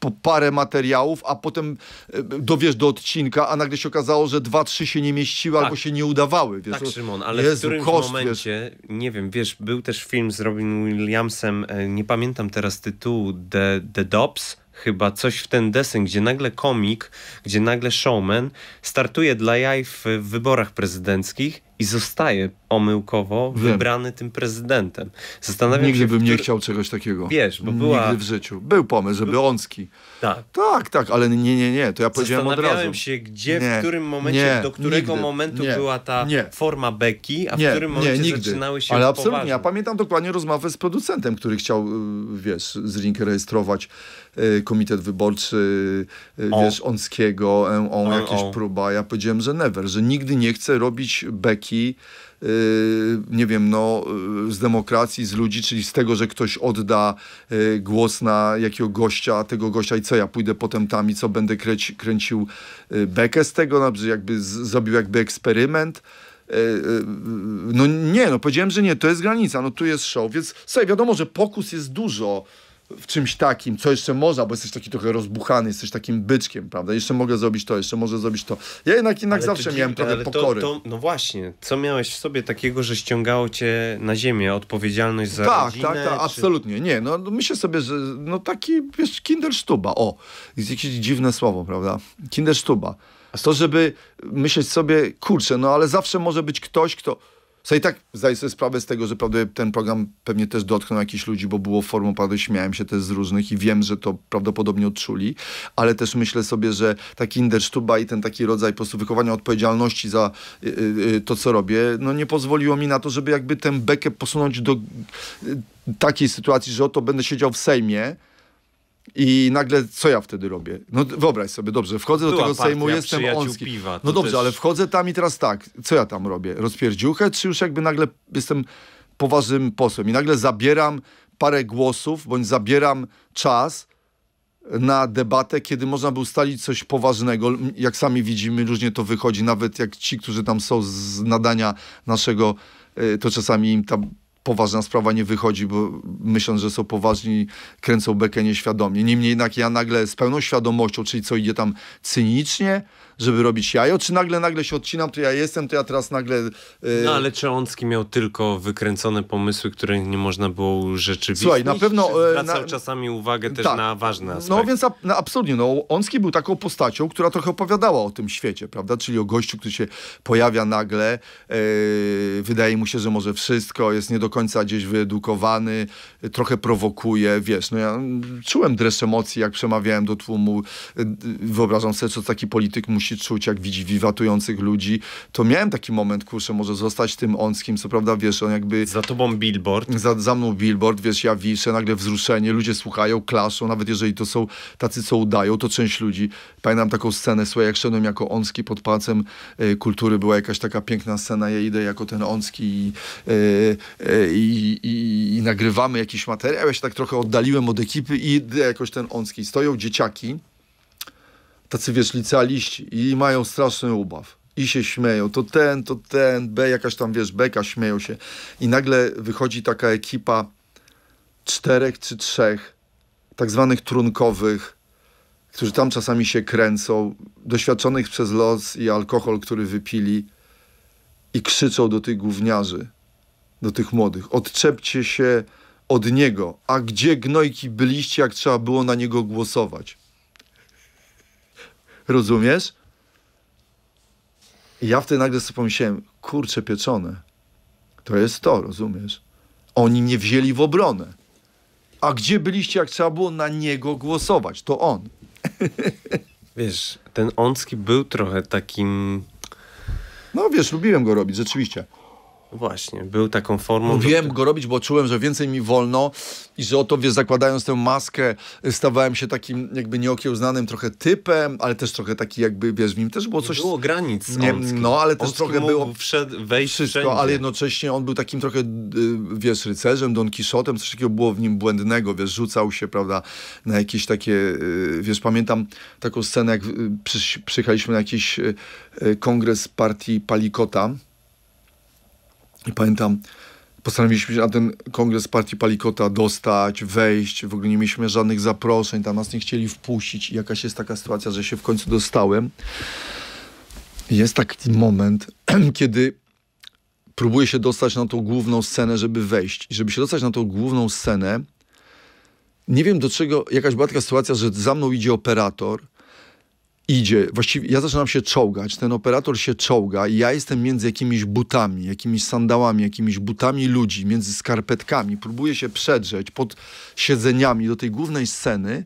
po parę materiałów, a potem e, dowiesz do odcinka, a nagle się okazało, że dwa, trzy się nie mieściły tak. albo się nie udawały. Wiesz? Tak, no, Szymon, ale Jezu, w którymś momencie, wiesz? nie wiem, wiesz, był też film z Robin Williamsem, e, nie pamiętam teraz tytułu, The, The Dobbs, chyba coś w ten desen, gdzie nagle komik, gdzie nagle showman startuje dla jaj w wyborach prezydenckich i zostaje omyłkowo Wiem. wybrany tym prezydentem. Zastanawiam Nigdy się, bym który... nie chciał czegoś takiego. Wiesz, bo była... Nigdy w życiu. Był pomysł, żeby Był... Tak. Tak, tak, ale nie, nie, nie, to ja powiedziałem od razu. Zastanawiałem się, gdzie, nie. w którym momencie, nie. do którego nigdy. momentu nie. była ta forma beki, a w którym momencie nigdy. zaczynały się Ale absolutnie, ja pamiętam dokładnie rozmowę z producentem, który chciał, y, wiesz, z Rinkę rejestrować y, komitet wyborczy, y, o. wiesz, Onskiego, on, e, on, on, jakieś próba. Ja powiedziałem, że never, że nigdy nie chcę robić beki Y, nie wiem, no, y, z demokracji, z ludzi, czyli z tego, że ktoś odda y, głos na jakiego gościa, tego gościa i co ja pójdę potem tam i co będę kręci, kręcił bekę z tego, no, jakby zrobił jakby eksperyment. No nie, no powiedziałem, że nie, to jest granica, no tu jest show, więc sobie wiadomo, że pokus jest dużo, w czymś takim, co jeszcze można, bo jesteś taki trochę rozbuchany, jesteś takim byczkiem, prawda? Jeszcze mogę zrobić to, jeszcze może zrobić to. Ja jednak, jednak zawsze miałem trochę ale pokory. To, to, no właśnie, co miałeś w sobie takiego, że ściągało cię na ziemię odpowiedzialność za tak, rodzinę? Tak, tak, czy... absolutnie. Nie, no, no myślę sobie, że no taki, wiesz, kindersztuba, o, jest jakieś dziwne słowo, prawda? Kindersztuba. To, żeby myśleć sobie, kurczę, no ale zawsze może być ktoś, kto So i tak zdaję sobie sprawę z tego, że prawdopodobnie ten program pewnie też dotknął jakichś ludzi, bo było formą, prawda, śmiałem się też z różnych i wiem, że to prawdopodobnie odczuli, ale też myślę sobie, że taki indersztuba i ten taki rodzaj po prostu odpowiedzialności za y, y, y, to, co robię, no nie pozwoliło mi na to, żeby jakby ten bekę posunąć do takiej sytuacji, że oto będę siedział w Sejmie, i nagle, co ja wtedy robię? No wyobraź sobie, dobrze, wchodzę Była do tego Sejmu, jestem onski. Piwa, no dobrze, też... ale wchodzę tam i teraz tak, co ja tam robię? Rozpierdziuchę, czy już jakby nagle jestem poważnym posłem i nagle zabieram parę głosów, bądź zabieram czas na debatę, kiedy można by ustalić coś poważnego. Jak sami widzimy, różnie to wychodzi, nawet jak ci, którzy tam są z nadania naszego, e, to czasami im tam poważna sprawa nie wychodzi, bo myśląc, że są poważni, kręcą bekę nieświadomie. Niemniej jednak ja nagle z pełną świadomością, czyli co idzie tam cynicznie, żeby robić jajo, czy nagle, nagle się odcinam, to ja jestem, to ja teraz nagle... Yy... No ale czy Czeącki miał tylko wykręcone pomysły, które nie można było rzeczywiście? Słuchaj, na pewno... Y, zwracał na... czasami uwagę też tak. na ważne no aspekty. No więc na, absolutnie, no Onski był taką postacią, która trochę opowiadała o tym świecie, prawda? Czyli o gościu, który się pojawia nagle, yy, wydaje mu się, że może wszystko, jest nie do końca gdzieś wyedukowany, trochę prowokuje, wiesz, no ja mm, czułem dreszcz emocji, jak przemawiałem do tłumu, y, y, wyobrażam sobie, co taki polityk musi czuć, jak widzi wiwatujących ludzi, to miałem taki moment, kurczę, może zostać tym on, co prawda, wiesz, on jakby... Za tobą billboard. Za, za mną billboard, wiesz, ja wiszę, nagle wzruszenie, ludzie słuchają, klaszą, nawet jeżeli to są tacy, co udają, to część ludzi. Pamiętam taką scenę, słuchaj, jak szedłem jako Onski pod palcem y, Kultury, była jakaś taka piękna scena, ja idę jako ten Onski e, e, i, i nagrywamy jakiś materiał, ja się tak trochę oddaliłem od ekipy i jakoś ten Onski. Stoją dzieciaki, tacy wiesz, licealiści i mają straszny ubaw i się śmieją. To ten, to ten, B, jakaś tam wiesz, beka, śmieją się. I nagle wychodzi taka ekipa czterech czy trzech tak zwanych trunkowych, którzy tam czasami się kręcą, doświadczonych przez los i alkohol, który wypili i krzyczą do tych gówniarzy, do tych młodych. Odczepcie się od niego. A gdzie gnojki byliście, jak trzeba było na niego głosować? Rozumiesz? I ja wtedy nagle sobie pomyślałem, kurczę pieczone, to jest to, rozumiesz? Oni mnie wzięli w obronę. A gdzie byliście, jak trzeba było na niego głosować? To on. Wiesz, ten Onski był trochę takim... No wiesz, lubiłem go robić, rzeczywiście. Właśnie, był taką formą. Lubiłem do... go robić, bo czułem, że więcej mi wolno i że oto, wiesz, zakładając tę maskę stawałem się takim jakby nieokiełznanym trochę typem, ale też trochę taki jakby, wiesz, w nim też było coś... Było granic nie, No, ale też trochę było... Wszedł, wejść wszystko, wszędzie. ale jednocześnie on był takim trochę, y, wiesz, rycerzem, Don Kiszotem, coś takiego było w nim błędnego, wiesz, rzucał się, prawda, na jakieś takie, y, wiesz, pamiętam taką scenę, jak y, przy, przyjechaliśmy na jakiś kongres partii Palikota, i pamiętam, postanowiliśmy się na ten kongres partii Palikota dostać, wejść, w ogóle nie mieliśmy żadnych zaproszeń, tam nas nie chcieli wpuścić i jakaś jest taka sytuacja, że się w końcu dostałem. Jest taki moment, kiedy próbuję się dostać na tą główną scenę, żeby wejść. I żeby się dostać na tą główną scenę, nie wiem do czego, jakaś była taka sytuacja, że za mną idzie operator, idzie, właściwie ja zaczynam się czołgać, ten operator się czołga i ja jestem między jakimiś butami, jakimiś sandałami, jakimiś butami ludzi, między skarpetkami, próbuję się przedrzeć pod siedzeniami do tej głównej sceny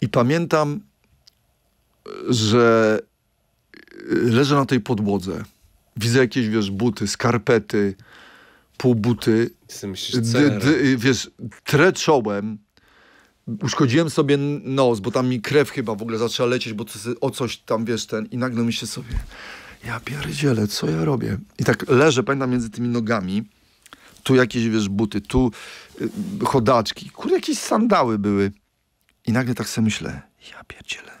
i pamiętam, że e, leżę na tej podłodze, widzę jakieś, wiesz, buty, skarpety, półbuty, myślisz, wiesz, tre czołem, uszkodziłem sobie nos, bo tam mi krew chyba w ogóle zaczęła lecieć, bo to, o coś tam, wiesz, ten, i nagle mi sobie, ja pierdzielę, co ja robię? I tak leżę, pamiętam, między tymi nogami, tu jakieś, wiesz, buty, tu yy, chodaczki, kurde, jakieś sandały były. I nagle tak sobie myślę, ja pierdzielę,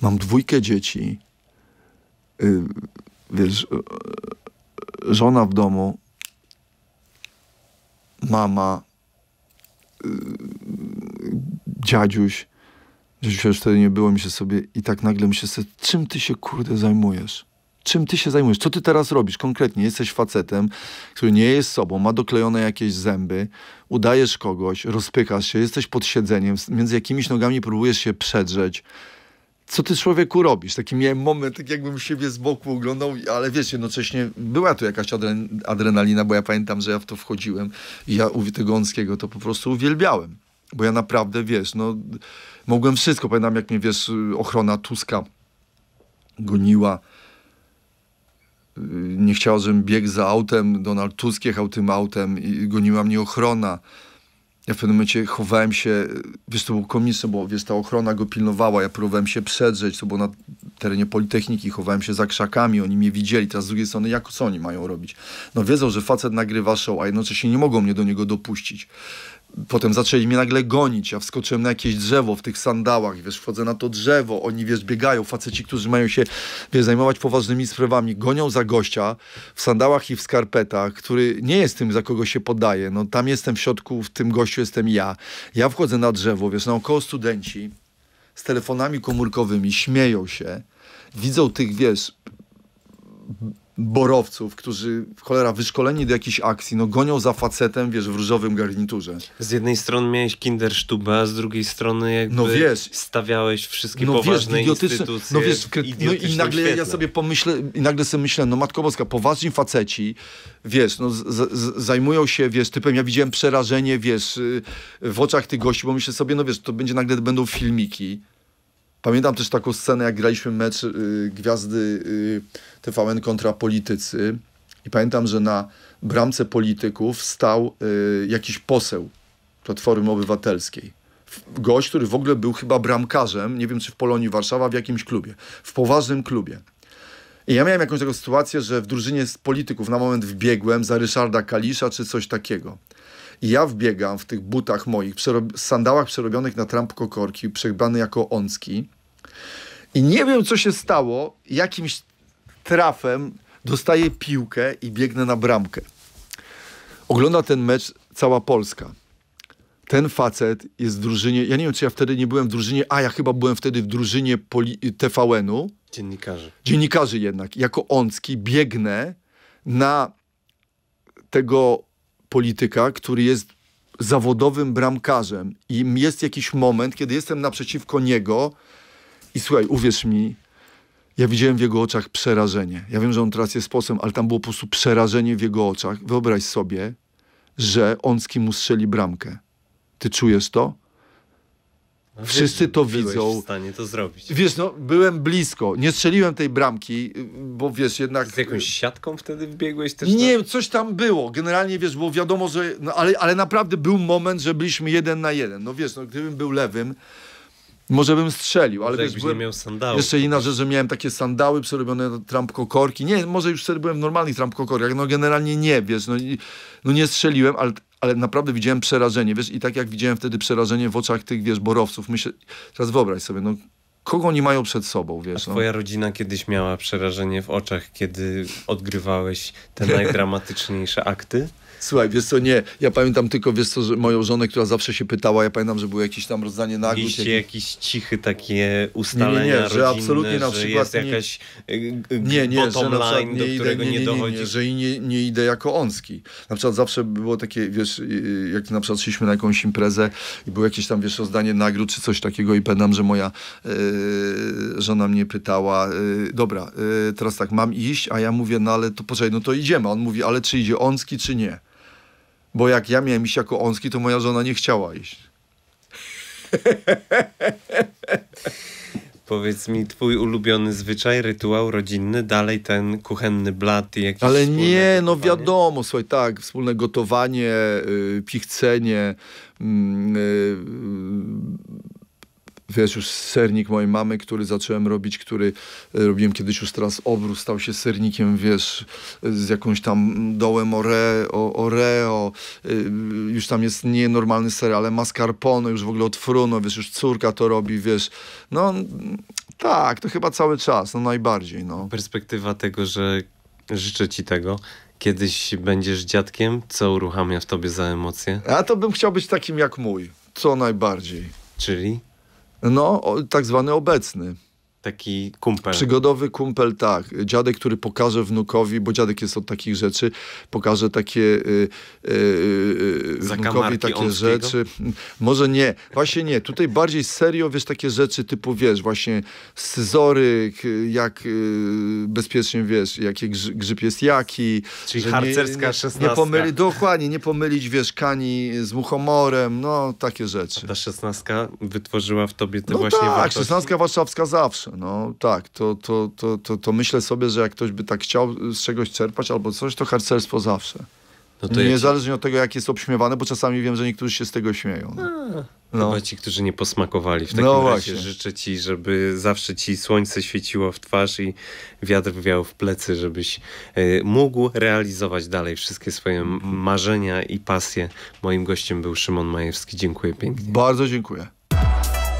mam dwójkę dzieci, y, wiesz, y, y, żona w domu, mama, Y, dziadziuś, dziadziusia już wtedy nie było, mi się sobie i tak nagle mi się sobie, czym ty się kurde zajmujesz? Czym ty się zajmujesz? Co ty teraz robisz konkretnie? Jesteś facetem, który nie jest sobą, ma doklejone jakieś zęby, udajesz kogoś, rozpychasz się, jesteś pod siedzeniem, między jakimiś nogami próbujesz się przedrzeć co ty człowieku robisz? Taki miałem moment, tak jakbym siebie z boku oglądał, ale wiesz, jednocześnie była tu jakaś adren adrenalina, bo ja pamiętam, że ja w to wchodziłem i ja u Witygąckiego to po prostu uwielbiałem. Bo ja naprawdę, wiesz, no mogłem wszystko. Pamiętam, jak mnie, wiesz, ochrona Tuska goniła. Nie chciała, żebym biegł za autem. Donald Tusk jechał tym autem i goniła mnie ochrona ja w pewnym momencie chowałem się, wiesz, to był komisarz, bo wiesz, ta ochrona go pilnowała, ja próbowałem się przedrzeć, to było na terenie Politechniki, chowałem się za krzakami, oni mnie widzieli, teraz z drugiej strony, jak co oni mają robić? No wiedzą, że facet nagrywa show, a jednocześnie nie mogą mnie do niego dopuścić. Potem zaczęli mnie nagle gonić, ja wskoczyłem na jakieś drzewo w tych sandałach, wiesz, wchodzę na to drzewo, oni, wiesz, biegają, faceci, którzy mają się, wiesz, zajmować poważnymi sprawami, gonią za gościa w sandałach i w skarpetach, który nie jest tym, za kogo się podaje, no tam jestem w środku, w tym gościu jestem ja. Ja wchodzę na drzewo, wiesz, naokoło studenci z telefonami komórkowymi, śmieją się, widzą tych, wiesz, borowców, którzy, cholera, wyszkoleni do jakiejś akcji, no gonią za facetem, wiesz, w różowym garniturze. Z jednej strony miałeś kindersztubę, a z drugiej strony jakby no wiesz, stawiałeś wszystkie no poważne wiesz, idiotyczne, No wiesz, no i nagle ja sobie pomyślę, i nagle sobie myślę, no matko boska, poważni faceci, wiesz, no z, z, zajmują się, wiesz, typem, ja widziałem przerażenie, wiesz, y, w oczach tych gości, bo myślę sobie, no wiesz, to będzie nagle, będą filmiki, Pamiętam też taką scenę, jak graliśmy mecz y, Gwiazdy y, TVN kontra Politycy i pamiętam, że na bramce Polityków stał y, jakiś poseł Platformy Obywatelskiej. Gość, który w ogóle był chyba bramkarzem, nie wiem czy w Polonii Warszawa, w jakimś klubie, w poważnym klubie. I ja miałem jakąś taką sytuację, że w drużynie z polityków na moment wbiegłem za Ryszarda Kalisza czy coś takiego. I ja wbiegam w tych butach moich, przerob- sandałach przerobionych na Trump Kokorki, przebrany jako Oncki. I nie wiem, co się stało. Jakimś trafem dostaję piłkę i biegnę na bramkę. Ogląda ten mecz cała Polska. Ten facet jest w drużynie. Ja nie wiem, czy ja wtedy nie byłem w drużynie, a ja chyba byłem wtedy w drużynie poli- TVN-u. Dziennikarzy. Dziennikarzy jednak. Jako Oncki biegnę na tego polityka, który jest zawodowym bramkarzem i jest jakiś moment, kiedy jestem naprzeciwko niego i słuchaj, uwierz mi, ja widziałem w jego oczach przerażenie. Ja wiem, że on teraz jest posłem, ale tam było po prostu przerażenie w jego oczach. Wyobraź sobie, że on z kim ustrzeli bramkę. Ty czujesz to? Wszyscy to Byłeś widzą. w stanie to zrobić. Wiesz, no, byłem blisko. Nie strzeliłem tej bramki, bo wiesz, jednak... Z jakąś siatką wtedy wbiegłeś też? Nie, tam? coś tam było. Generalnie, wiesz, było wiadomo, że... No, ale, ale naprawdę był moment, że byliśmy jeden na jeden. No wiesz, no, gdybym był lewym, może bym strzelił, ale wiesz, byłem, jeszcze inna rzecz, że miałem takie sandały przerobione trampkokorki. Nie, może już wtedy byłem w normalnych trampkokorkach, no generalnie nie, wiesz, no, no nie strzeliłem, ale, ale naprawdę widziałem przerażenie, wiesz, i tak jak widziałem wtedy przerażenie w oczach tych, wiesz, borowców, myślę, teraz wyobraź sobie, no kogo oni mają przed sobą, wiesz. A no? twoja no. rodzina kiedyś miała przerażenie w oczach, kiedy odgrywałeś te najdramatyczniejsze akty? Słuchaj, wiesz co, nie. Ja pamiętam tylko, wiesz co, że moją żonę, która zawsze się pytała, ja pamiętam, że było jakieś tam rozdanie nagród. Jakiś... jakieś cichy takie ustalenia nie, nie, nie, rodzinne, że absolutnie na przykład jakaś y, y, nie, nie, że line, nie do którego idę, nie, nie, dochodzi. że nie, nie idę jako onski. Na przykład zawsze było takie, wiesz, y, jak na przykład szliśmy na jakąś imprezę i było jakieś tam, wiesz, rozdanie nagród czy coś takiego i pamiętam, że moja yy, żona mnie pytała, yy, dobra, yy, teraz tak, mam iść, a ja mówię, no ale to poczekaj, no to idziemy. on mówi, ale czy idzie onski, czy nie? Bo jak ja miałem iść jako onski, to moja żona nie chciała iść. Powiedz mi, twój ulubiony zwyczaj, rytuał rodzinny, dalej ten kuchenny blat i jakiś Ale nie, no gotowanie? no wiadomo, słuchaj, tak, wspólne gotowanie, yy, pichcenie, yy, wiesz, już sernik mojej mamy, który zacząłem robić, który e, robiłem kiedyś już teraz obrót, stał się sernikiem, wiesz, e, z jakąś tam dołem ore, o, oreo, e, już tam jest nienormalny ser, ale mascarpone, już w ogóle otfruno, wiesz, już córka to robi, wiesz, no tak, to chyba cały czas, no najbardziej, no. Perspektywa tego, że życzę ci tego, Kiedyś będziesz dziadkiem, co uruchamia w tobie za emocje? A to bym chciał być takim jak mój, co najbardziej. Czyli? No, tak zwany obecny taki kumpel. Przygodowy kumpel, tak. Dziadek, który pokaże wnukowi, bo dziadek jest od takich rzeczy, pokaże takie y, y, y, y wnukowi takie Omskiego? rzeczy. Może nie, właśnie nie. Tutaj bardziej serio, wiesz, takie rzeczy typu, wiesz, właśnie scyzoryk, jak bezpiecznie, wiesz, jaki grzyb jest jaki. Czyli harcerska nie, szesnastka. Nie dokładnie, nie pomylić, wiesz, kani z muchomorem, no, takie rzeczy. A ta szesnastka wytworzyła w tobie te no właśnie tak, szesnastka warszawska zawsze kurczę, no tak, to, to, to, to, to myślę sobie, że jak ktoś by tak chciał z czegoś czerpać albo coś, to harcerstwo zawsze. No to Niezależnie od tego, jak jest obśmiewane, bo czasami wiem, że niektórzy się z tego śmieją. No. A, no. Chyba ci, którzy nie posmakowali. W no takim no razie życzę ci, żeby zawsze ci słońce świeciło w twarz i wiatr wiał w plecy, żebyś y, mógł realizować dalej wszystkie swoje mhm. marzenia i pasje. Moim gościem był Szymon Majewski. Dziękuję pięknie. Bardzo dziękuję.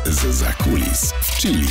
Z zakulis w Chili